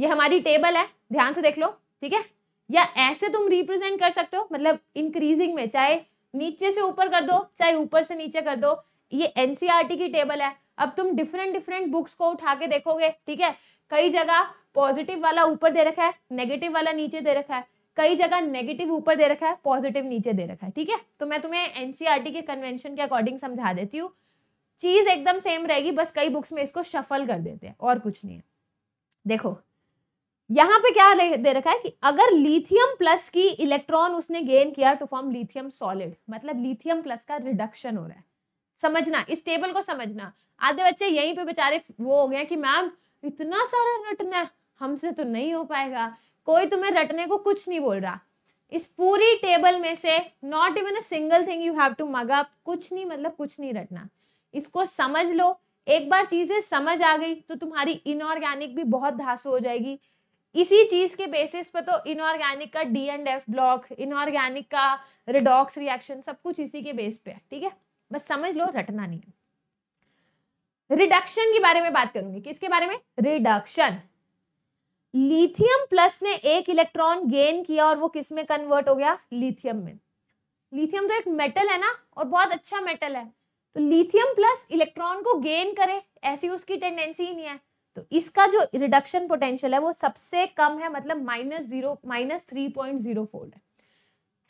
ये हमारी टेबल है ध्यान से देख लो ठीक है या ऐसे तुम रिप्रेजेंट कर सकते हो मतलब इंक्रीजिंग में चाहे नीचे से ऊपर कर दो चाहे ऊपर से नीचे कर दो ये एनसीईआरटी e की टेबल है अब तुम डिफरेंट डिफरेंट बुक्स को उठा के देखोगे ठीक है कई जगह पॉजिटिव वाला ऊपर दे रखा है नेगेटिव वाला नीचे दे रखा है कई जगह नेगेटिव ऊपर दे रखा है पॉजिटिव नीचे दे रखा है ठीक है तो मैं तुम्हें एनसीईआरटी e के कन्वेंशन के अकॉर्डिंग समझा देती हूँ चीज एकदम सेम रहेगी बस कई बुक्स में इसको शफल कर देते हैं और कुछ नहीं है देखो यहाँ पे क्या दे रखा है कि अगर लिथियम प्लस की इलेक्ट्रॉन उसने गेन किया टू फॉर्म लिथियम सॉलिड मतलब लिथियम प्लस का रिडक्शन हो रहा है समझना इस टेबल को समझना आधे बच्चे यहीं पे बेचारे वो हो गए कि मैम इतना सारा रटना है हमसे तो नहीं हो पाएगा कोई तुम्हें रटने को कुछ नहीं बोल रहा इस पूरी टेबल में से not even a single thing you have to mug up कुछ नहीं मतलब कुछ नहीं रटना इसको समझ लो एक बार चीजें समझ आ गई तो तुम्हारी इनऑर्गेनिक भी बहुत धासु हो जाएगी इसी चीज के बेसिस पर तो इनऑर्गेनिक का D and F block inorganic का रिडॉक्स रिएक्शन सब कुछ इसी के बेस पे है ठीक है बस समझ लो रटना नहीं रिडक्शन के बारे में बात करूंगी किसके बारे में रिडक्शन लिथियम प्लस ने एक इलेक्ट्रॉन गेन किया और वो किस में कन्वर्ट हो गया लिथियम में लिथियम तो एक मेटल है ना और बहुत अच्छा मेटल है तो लिथियम प्लस इलेक्ट्रॉन को गेन करे ऐसी उसकी टेंडेंसी ही नहीं है तो इसका जो रिडक्शन पोटेंशियल है वो सबसे कम है मतलब minus zero minus three point zero four है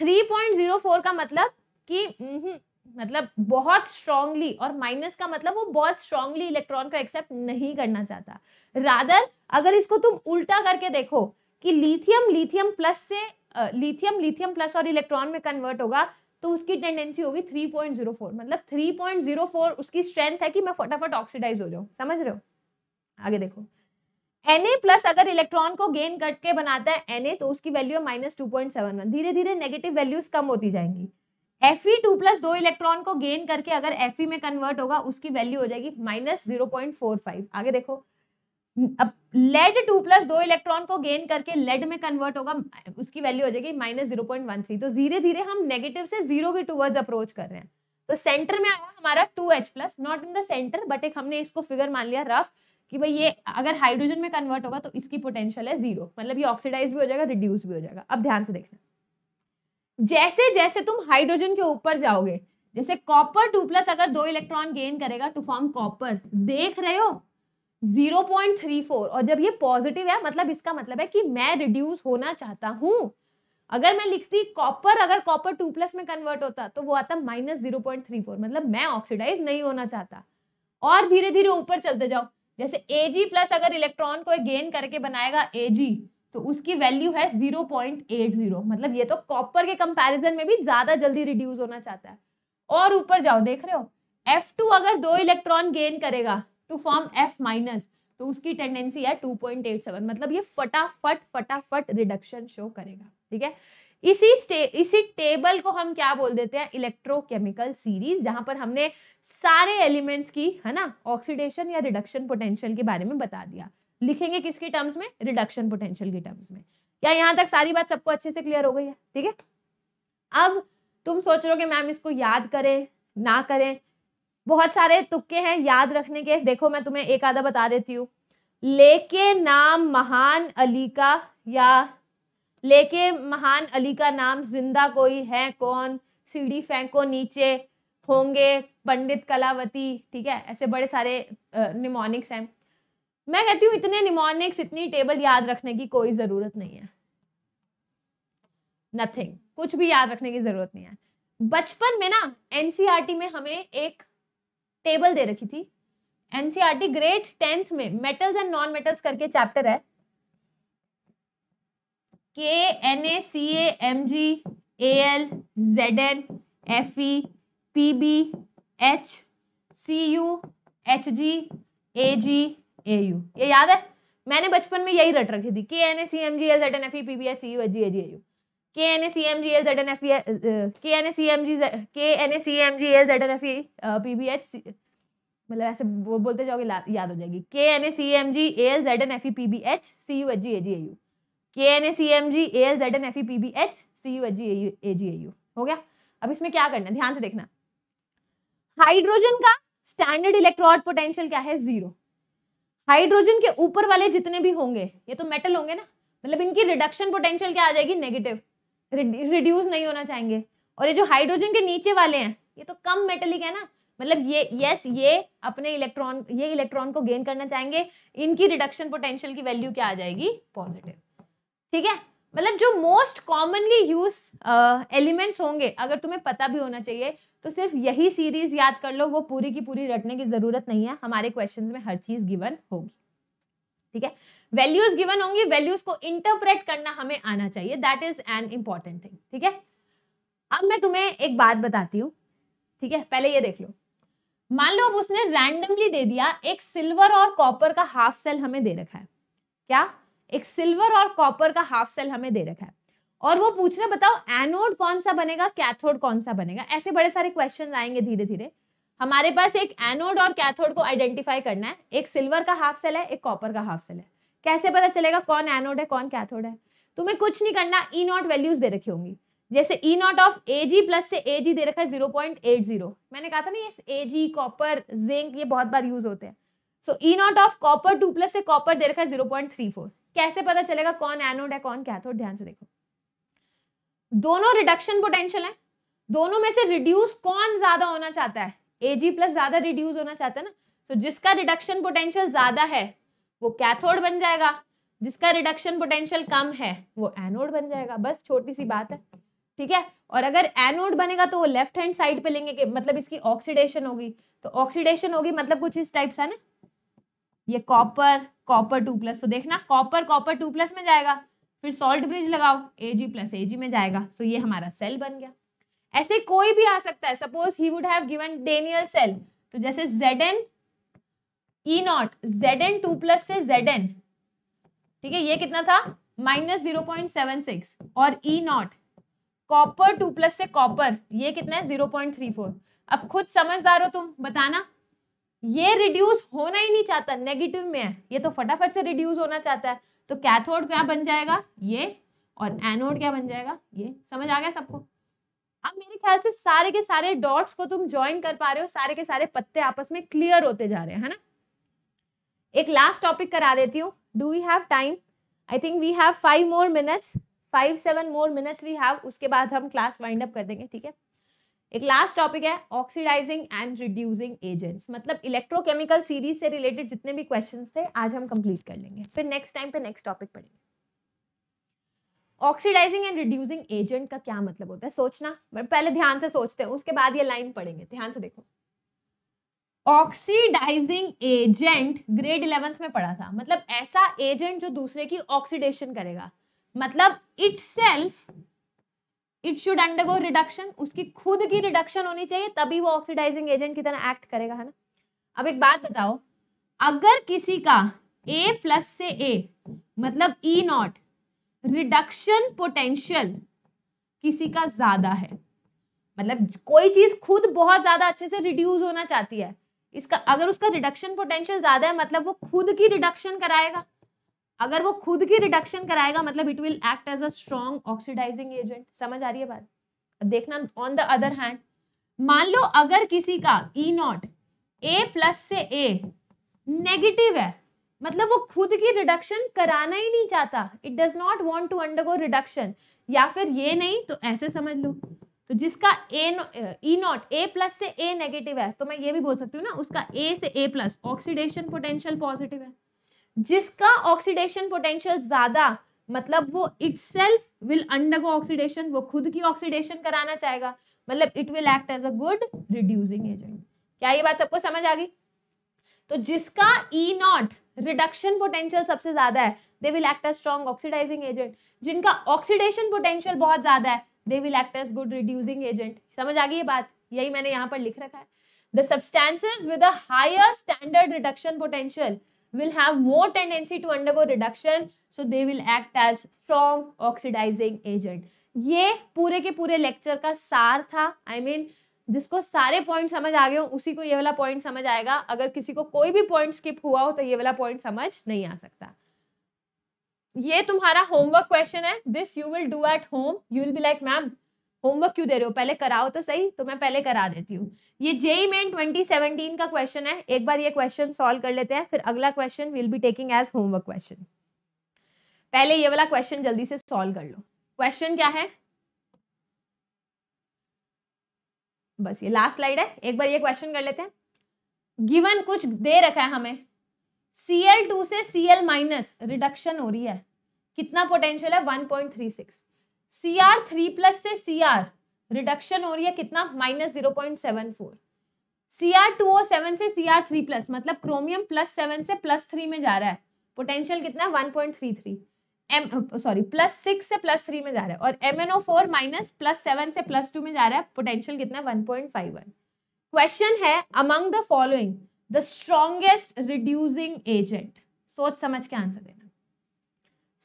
थ्री पॉइंट जीरो फोर का मतलब कि हम्म, मतलब बहुत स्ट्रांगली और माइनस का मतलब वो बहुत स्ट्रांगली इलेक्ट्रॉन को एक्सेप्ट नहीं करना चाहता रादर अगर इसको तुम उल्टा करके देखो कि लिथियम लिथियम प्लस से लिथियम लिथियम प्लस और इलेक्ट्रॉन में कन्वर्ट होगा तो उसकी टेंडेंसी होगी 3.04 मतलब 3.04 उसकी स्ट्रेंथ है कि मैं फटाफट ऑक्सीडाइज हो जाऊं समझ रहे हो आगे देखो एन प्लस अगर इलेक्ट्रॉन को गेन करके बनाता है एन तो उसकी वैल्यू है माइनस टू धीरे धीरे नेगेटिव वैल्यूज कम होती जाएंगी एफ ई टू प्लस दो इलेक्ट्रॉन को गेन करके अगर एफ ई में कन्वर्ट होगा उसकी वैल्यू हो जाएगी minus zero point four five आगे देखो अब लेड टू प्लस दो इलेक्ट्रॉन को गेन करके लेड में कन्वर्ट होगा उसकी वैल्यू हो जाएगी minus zero point one three तो धीरे धीरे हम नेगेटिव से जीरो के टूवर्ड्स अप्रोच कर रहे हैं तो सेंटर में आया हमारा two H plus not in the centre but एक हमने इसको फिगर मान लिया रफ कि भाई ये अगर हाइड्रोजन में कन्वर्ट होगा तो इसकी पोटेंशियल है जीरो मतलब ये ऑक्सीडाइज भी हो जाएगा रिड्यूस भी हो जाएगा अब ध्यान से देखना जैसे जैसे तुम हाइड्रोजन के ऊपर जाओगे जैसे कॉपर टू प्लस अगर दो इलेक्ट्रॉन गेन करेगा टू फॉर्म कॉपर देख रहे हो 0.34 और जब ये पॉजिटिव है मतलब इसका मतलब है कि मैं रिड्यूस होना चाहता हूं अगर मैं लिखती कॉपर अगर कॉपर टू प्लस में कन्वर्ट होता तो वो आता minus zero point three four मतलब मैं ऑक्सीडाइज नहीं होना चाहता और धीरे धीरे ऊपर चलते जाओ जैसे एजी प्लस अगर इलेक्ट्रॉन को गेन करके बनाएगा एजी तो उसकी वैल्यू है 0.80 मतलब ये तो कॉपर के कंपैरिजन में भी ज्यादा जल्दी रिड्यूस होना चाहता है और ऊपर जाओ देख रहे हो F2 अगर दो इलेक्ट्रॉन गेन करेगा टू फॉर्म F माइनस तो उसकी टेंडेंसी है 2.87 मतलब ये फटाफट फटाफट रिडक्शन शो करेगा ठीक है इसी स्टे, इसी टेबल को हम क्या बोल देते हैं इलेक्ट्रोकेमिकल सीरीज जहां पर हमने सारे एलिमेंट्स की है ना ऑक्सीडेशन या रिडक्शन पोटेंशियल के बारे में बता दिया लिखेंगे किसके टर्म्स में रिडक्शन पोटेंशियल के टर्म्स में क्या यहाँ तक सारी बात सबको अच्छे से क्लियर हो गई है ठीक है अब तुम सोच रहे हो कि मैम इसको याद करें ना करें बहुत सारे तुक्के हैं याद रखने के देखो मैं तुम्हें एक आधा बता देती हूँ लेके नाम महान अली का या लेके महान अली का नाम जिंदा कोई है कौन सीढ़ी फेंको नीचे होंगे पंडित कलावती ठीक है ऐसे बड़े सारे निमोनिक्स हैं मैं कहती हूँ इतने निमोनिक्स इतनी टेबल याद रखने की कोई ज़रूरत नहीं है नथिंग कुछ भी याद रखने की ज़रूरत नहीं है बचपन में ना एनसीईआरटी e में हमें एक टेबल दे रखी थी एनसीईआरटी ग्रेड टेंथ में मेटल्स एंड नॉन मेटल्स करके चैप्टर है K N A C M G A L Z N F E P B H C U H G A G A U ये याद है मैंने बचपन में यही रट रखी थी K N A C M G L Z N F E P B H C U H G A G A U K N A C M G L Z N F E K N A C M G K N A C M G L Z N F E P B H C मतलब ऐसे वो बोलते जाओगे याद हो जाएगी K N A C M G L Z N F E P B H C U H G A G A U K N A C M G L Z N F E P B H C U H G A G A U हो गया अब इसमें क्या करना है ध्यान से देखना हाइड्रोजन का स्टैंडर्ड इलेक्ट्रॉन पोटेंशियल क्या है जीरो हाइड्रोजन के ऊपर वाले जितने भी होंगे ये तो मेटल होंगे ना मतलब इनकी रिडक्शन पोटेंशियल क्या आ जाएगी नेगेटिव रिड्यूस नहीं होना चाहेंगे और ये जो हाइड्रोजन के नीचे वाले हैं ये तो कम मेटलिक है ना मतलब ये यस ये अपने इलेक्ट्रॉन ये इलेक्ट्रॉन को गेन करना चाहेंगे इनकी रिडक्शन पोटेंशियल की वैल्यू क्या आ जाएगी पॉजिटिव ठीक है मतलब जो मोस्ट कॉमनली यूज एलिमेंट्स होंगे अगर तुम्हें पता भी होना चाहिए तो सिर्फ यही सीरीज याद कर लो वो पूरी की पूरी रटने की जरूरत नहीं है हमारे क्वेश्चन में हर चीज गिवन होगी ठीक है वैल्यूज गिवन होंगी वैल्यूज को इंटरप्रेट करना हमें आना चाहिए that is an important thing ठीक है अब मैं तुम्हें एक बात बताती हूँ ठीक है पहले ये देख लो मान लो अब उसने रैंडमली दे दिया एक सिल्वर और कॉपर का हाफ सेल हमें दे रखा है क्या एक सिल्वर और कॉपर का हाफ सेल हमें दे रखा है और वो पूछना बताओ एनोड कौन सा बनेगा कैथोड कौन सा बनेगा ऐसे बड़े सारे क्वेश्चन आएंगे धीरे धीरे हमारे पास एक एनोड और कैथोड को आइडेंटिफाई करना है एक सिल्वर का हाफ सेल है एक कॉपर का हाफ सेल है कैसे पता चलेगा कौन एनोड है कौन कैथोड है तुम्हें कुछ नहीं करना ई नॉट वैल्यूज दे रखी होंगी जैसे E not of A G plus से ए जी दे रखा है जीरो पॉइंट एट जीरो मैंने कहा था ना ये ए जी कॉपर जिंक ये बहुत बार यूज होते हैं so E not of copper two plus से कॉपर दे रखा है जीरो पॉइंट थ्री फोर कैसे पता चलेगा कौन एनोड है कौन कैथोड ध्यान से देखो दोनों रिडक्शन पोटेंशियल है दोनों में से रिड्यूस कौन ज्यादा होना चाहता है ए जी प्लस ज्यादा रिड्यूस होना चाहता है ना तो जिसका रिडक्शन पोटेंशियल ज्यादा है वो कैथोड बन जाएगा जिसका रिडक्शन पोटेंशियल कम है वो एनोड बन जाएगा बस छोटी सी बात है ठीक है और अगर एनोड बनेगा तो वो लेफ्ट हैंड साइड पे लेंगे मतलब इसकी ऑक्सीडेशन होगी तो ऑक्सीडेशन होगी मतलब कुछ इस टाइप सा ना ये कॉपर कॉपर टू प्लस तो देखना कॉपर कॉपर टू प्लस में जाएगा फिर सॉल्ट ब्रिज लगाओ ए जी प्लस ए जी में जाएगा सो ये हमारा सेल बन गया ऐसे कोई भी आ सकता है suppose he would have given Daniel cell तो जैसे Z N E naught Z N two plus से जेड एन ठीक है ये कितना था minus zero point seven six और E naught copper two plus से कॉपर ये कितना है जीरो पॉइंट थ्री फोर अब खुद समझदार हो तुम बताना ये रिड्यूस होना ही नहीं चाहता नेगेटिव में है ये तो फटाफट से रिड्यूस होना चाहता है तो कैथोड क्या बन जाएगा ये और एनोड क्या बन जाएगा ये समझ आ गया सबको अब मेरे ख्याल से सारे के सारे डॉट्स को तुम ज्वाइन कर पा रहे हो सारे के सारे पत्ते आपस में क्लियर होते जा रहे हैं है ना एक लास्ट टॉपिक करा देती हूँ do we have time I think we have five more minutes five seven more minutes we have उसके बाद हम क्लास वाइंड अप कर देंगे ठीक है एक लास्ट टॉपिक है ऑक्सीडाइजिंग एंड रिड्यूसिंग एजेंट्स मतलब इलेक्ट्रोकेमिकल सीरीज से रिलेटेड जितने भी क्वेश्चन थे आज हम कंप्लीट कर लेंगे फिर नेक्स्ट टाइम पे नेक्स्ट टॉपिक पढ़ेंगे ऑक्सीडाइजिंग एंड रिड्यूसिंग एजेंट का क्या मतलब होता है सोचना पहले ध्यान से सोचते हैं उसके बाद ये लाइन पढ़ेंगे ध्यान से देखो ऑक्सीडाइजिंग एजेंट ग्रेड इलेवेंथ में पढ़ा था मतलब ऐसा एजेंट जो दूसरे की ऑक्सीडेशन करेगा मतलब it it should undergo reduction उसकी खुद की रिडक्शन होनी चाहिए तभी वो ऑक्सीडाइजिंग एजेंट की तरह एक्ट करेगा है ना अब एक बात बताओ अगर किसी का ए प्लस से ए मतलब ई नॉट रिडक्शन पोटेंशियल किसी का ज्यादा है मतलब कोई चीज खुद बहुत ज्यादा अच्छे से रिड्यूस होना चाहती है इसका अगर उसका रिडक्शन पोटेंशियल ज्यादा है मतलब वो खुद की रिडक्शन कराएगा अगर वो खुद की रिडक्शन कराएगा मतलब it will act as a strong oxidising agent समझ आ रही है बात देखना ऑन द अदर हैंड मान लो अगर किसी का ई नॉट ए प्लस से ए नेगेटिव है मतलब वो खुद की रिडक्शन कराना ही नहीं चाहता it does not want to undergo reduction या फिर ये नहीं तो ऐसे समझ लो तो जिसका ए ई नॉट ए प्लस से ए नेगेटिव है तो मैं ये भी बोल सकती हूँ ना उसका ए से A plus oxidation potential positive है जिसका ऑक्सीडेशन पोटेंशियल ज्यादा मतलब वो itself will undergo oxidation वो खुद की ऑक्सीडेशन कराना चाहेगा मतलब it will act as a good reducing agent क्या ये बात सबको समझ आ गई तो जिसका ई नॉट रिडक्शन पोटेंशियल सबसे ज्यादा है they will act as strong oxidising agent जिनका ऑक्सीडेशन पोटेंशियल बहुत ज्यादा है they will act as good reducing agent समझ आ गई ये बात यही मैंने यहाँ पर लिख रखा है the substances with higher standard reduction potential will have more tendency to undergo reduction so they will act as strong oxidizing agent ये पूरे के पूरे लेक्चर का सार था आई I मीन mean, जिसको सारे पॉइंट समझ आ गए हो उसी को ये वाला पॉइंट समझ आएगा अगर किसी को कोई भी पॉइंट स्किप हुआ हो तो ये वाला पॉइंट समझ नहीं आ सकता ये तुम्हारा होमवर्क क्वेश्चन है this you will do at home you will be like ma'am homework क्यों दे रहे हो पहले कराओ तो सही तो मैं पहले करा देती हूँ ये जेई मेन 2017 का क्वेश्चन है एक बार ये क्वेश्चन सॉल्व कर लेते हैं फिर अगला question will be taking as homework question पहले ये वाला क्वेश्चन जल्दी से सॉल्व कर लो क्वेश्चन क्या है बस ये लास्ट स्लाइड है एक बार ये क्वेश्चन कर लेते हैं गिवन कुछ दे रखा है हमें सी टू से सी माइनस रिडक्शन हो रही है कितना पोटेंशियल है one point three six C R three plus से सी आर रिडक्शन हो रही है कितना minus zero point seven four C R two O seven से सी आर थ्री प्लस मतलब क्रोमियम प्लस सेवन से प्लस थ्री में जा रहा है पोटेंशियल कितना one point three three M sorry plus six से प्लस थ्री में जा रहा है और M N O four minus plus seven से प्लस टू में जा रहा है पोटेंशियल कितना one point five one question है among the following the strongest reducing agent सोच समझ के आंसर देना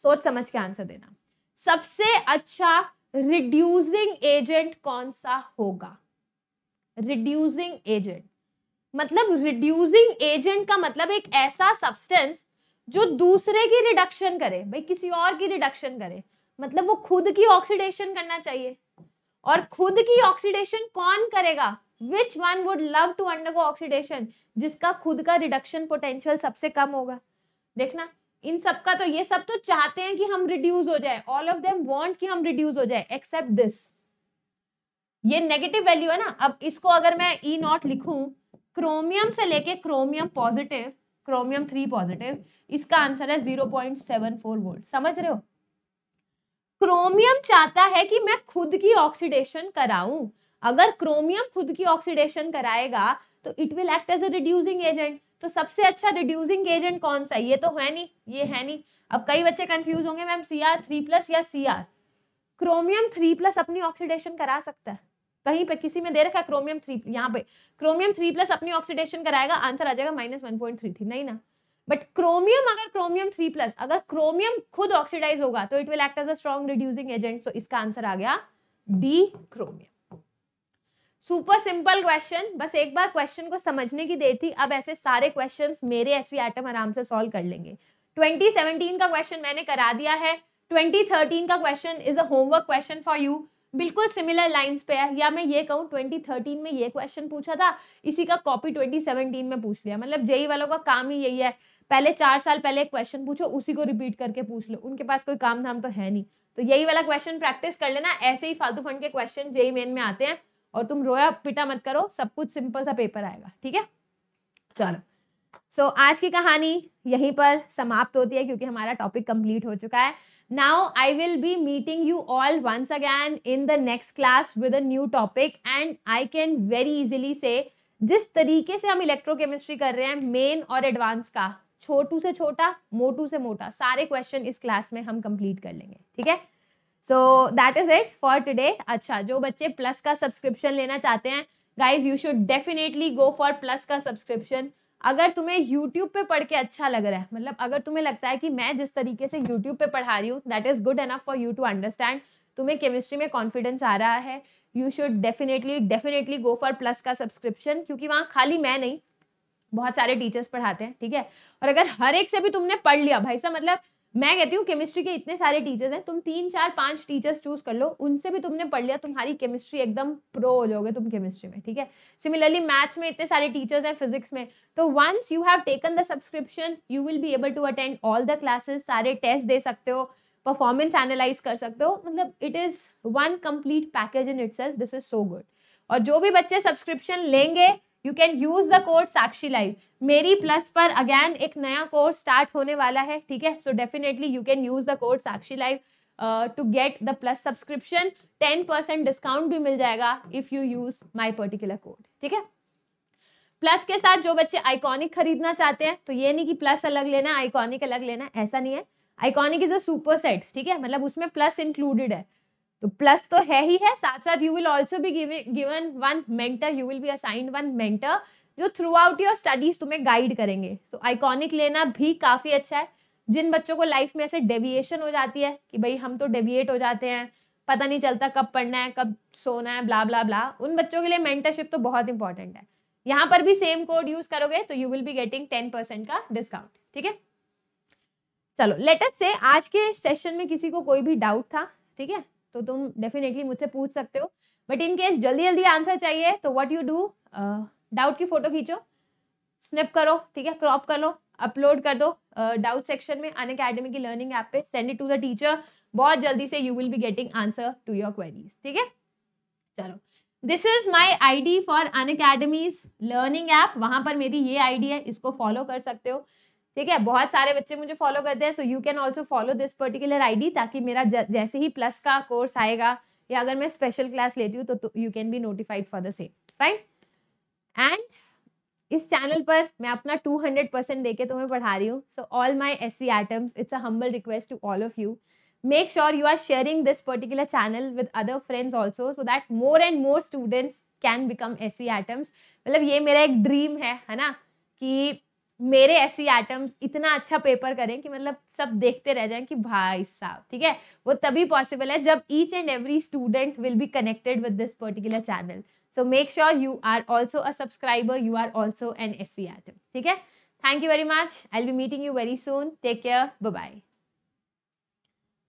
सोच समझ के आंसर देना सबसे अच्छा रिड्यूसिंग एजेंट कौन सा होगा रिड्यूसिंग एजेंट मतलब रिड्यूसिंग एजेंट का मतलब एक ऐसा सब्सटेंस जो दूसरे की रिडक्शन करे भाई किसी और की रिडक्शन करे मतलब वो खुद की ऑक्सीडेशन करना चाहिए और खुद की ऑक्सीडेशन कौन करेगा which one would love to undergo oxidation जिसका खुद का रिडक्शन पोटेंशियल सबसे कम होगा देखना इन सब का तो ये सब तो चाहते हैं कि हम रिड्यूस हो जाए ऑल ऑफ देम वांट कि हम रिड्यूस हो जाए एक्सेप्ट दिस ये नेगेटिव वैल्यू है ना अब इसको अगर मैं ई e नॉट लिखूं क्रोमियम से लेके chromium positive chromium three positive इसका आंसर है zero point seven four volt समझ रहे हो क्रोमियम चाहता है कि मैं खुद की ऑक्सीडेशन कराऊं अगर क्रोमियम खुद की ऑक्सीडेशन कराएगा तो it will act as a reducing agent तो सबसे अच्छा रिड्यूसिंग एजेंट कौन सा ये तो है नहीं ये है नहीं अब कई बच्चे कंफ्यूज होंगे ma'am C R three plus या C R chromium three plus अपनी ऑक्सीडेशन करा सकता है कहीं पे किसी में दे रखा है क्रोमियम थ्री यहाँ पे क्रोमियम थ्री प्लस अपनी ऑक्सीडेशन कराएगा आंसर आ जाएगा minus one point three three नहीं ना बट क्रोमियम अगर क्रोमियम थ्री प्लस अगर क्रोमियम खुद ऑक्सीडाइज होगा तो it will act as a strong reducing agent so इसका आंसर आ गया D chromium super simple question बस एक बार क्वेश्चन को समझने की देर थी अब ऐसे सारे क्वेश्चंस मेरे एसवी आइटम आराम से सॉल्व कर लेंगे 2017 का क्वेश्चन मैंने करा दिया है 2013 का question is a homework question for you बिल्कुल सिमिलर लाइंस पे है या मैं ये कहूँ 2013 में ये क्वेश्चन पूछा था इसी का कॉपी 2017 में पूछ लिया मतलब जेई e वालों का काम ही यही है पहले चार साल पहले क्वेश्चन पूछो उसी को रिपीट करके पूछ लो उनके पास कोई काम धाम तो है नहीं तो यही वाला क्वेश्चन प्रैक्टिस कर लेना ऐसे ही फालतू फंड के क्वेश्चन जेई मेन में आते हैं और तुम रोया पिटा मत करो सब कुछ सिंपल सा पेपर आएगा ठीक है चलो सो so, आज की कहानी यहीं पर समाप्त होती है क्योंकि हमारा टॉपिक कंप्लीट हो चुका है now I will be meeting you all once again in the next class with a new topic and I can very easily से जिस तरीके से हम इलेक्ट्रोकेमिस्ट्री कर रहे हैं मेन और एडवांस का छोटू से छोटा मोटू से मोटा सारे क्वेश्चन इस क्लास में हम कंप्लीट कर लेंगे ठीक है so that is it for today अच्छा जो बच्चे प्लस का सब्सक्रिप्शन लेना चाहते हैं guys you should definitely go for plus का सब्सक्रिप्शन अगर तुम्हें यूट्यूब पे पढ़ के अच्छा लग रहा है मतलब अगर तुम्हें लगता है कि मैं जिस तरीके से यूट्यूब पे पढ़ा रही हूँ that is good enough for you to understand तुम्हें केमिस्ट्री में कॉन्फिडेंस आ रहा है you should definitely definitely go for plus का सब्सक्रिप्शन क्योंकि वहाँ खाली मैं नहीं बहुत सारे टीचर्स पढ़ाते हैं ठीक है और अगर हर एक से भी तुमने पढ़ लिया भाई साहब मतलब मैं कहती हूँ केमिस्ट्री के इतने सारे टीचर्स हैं तुम तीन चार पांच टीचर्स चूज कर लो उनसे भी तुमने पढ़ लिया तुम्हारी केमिस्ट्री एकदम प्रो हो जाओगे तुम केमिस्ट्री में ठीक है सिमिलरली मैथ्स में इतने सारे टीचर्स हैं फिजिक्स में तो once you have taken the subscription you will be able to attend all the classes सारे टेस्ट दे सकते हो परफॉर्मेंस एनालाइज कर सकते हो मतलब it is one complete package in it this is so good और जो भी बच्चे सब्सक्रिप्शन लेंगे you can use the code Sakshi live मेरी प्लस पर अगैन एक नया कोर्स स्टार्ट होने वाला है ठीक है so definitely you can use the course Sakshi live to get the plus subscription ten percent discount भी मिल जाएगा if you use my particular code ठीक है प्लस के साथ जो बच्चे आइकॉनिक खरीदना चाहते हैं तो ये नहीं कि प्लस अलग लेना आइकॉनिक अलग लेना ऐसा नहीं है iconic is a super set ठीक है मतलब उसमें प्लस इंक्लूडेड है तो प्लस तो है ही है साथ साथ यू विल ऑल्सो भी given one mentor you will be assigned one mentor जो थ्रू आउट योर स्टडीज तुम्हें गाइड करेंगे सो so, आइकॉनिक लेना भी काफ़ी अच्छा है जिन बच्चों को लाइफ में ऐसे डेविएशन हो जाती है कि भाई हम तो डेविएट हो जाते हैं पता नहीं चलता कब पढ़ना है कब सोना है ब्ला ब्ला ब्ला उन बच्चों के लिए मेंटरशिप तो बहुत इंपॉर्टेंट है यहाँ पर भी सेम कोड यूज करोगे तो you will be getting ten percent का डिस्काउंट ठीक है चलो लेटेस्ट से आज के सेशन में किसी को कोई भी डाउट था ठीक है तो तुम डेफिनेटली मुझसे पूछ सकते हो बट इन केस जल्दी जल्दी आंसर चाहिए तो वट यू डू डाउट की फोटो खींचो स्निप करो ठीक है क्रॉप कर लो अपलोड कर दो डाउट uh, सेक्शन में अन अकेडमी की लर्निंग ऐप पे send it to the teacher बहुत जल्दी से you will be getting answer to your queries ठीक है चलो this is my I D for Unacademy's learning app वहां पर मेरी ये आई डी है इसको फॉलो कर सकते हो ठीक है बहुत सारे बच्चे मुझे फॉलो करते हैं so you can also follow this particular I ताकि मेरा जैसे ही प्लस का कोर्स आएगा या अगर मैं स्पेशल क्लास लेती हूँ तो you can be notified for the same fine and इस चैनल पर मैं अपना 200 परसेंट दे तुम्हें पढ़ा रही हूँ so all my S V items it's a humble request to all of you make sure you are sharing this particular channel with other friends also so that more and more students can become S V items मतलब ये मेरा एक dream है है ना कि मेरे S V items इतना अच्छा पेपर करें कि मतलब सब देखते रह जाएं कि भाई साहब ठीक है वो तभी पॉसिबल है जब each and every student will be connected with this particular channel So make sure you are also a subscriber. You are also an SV atom. Okay? Thank you very much. I'll be meeting you very soon. Take care. Bye-bye.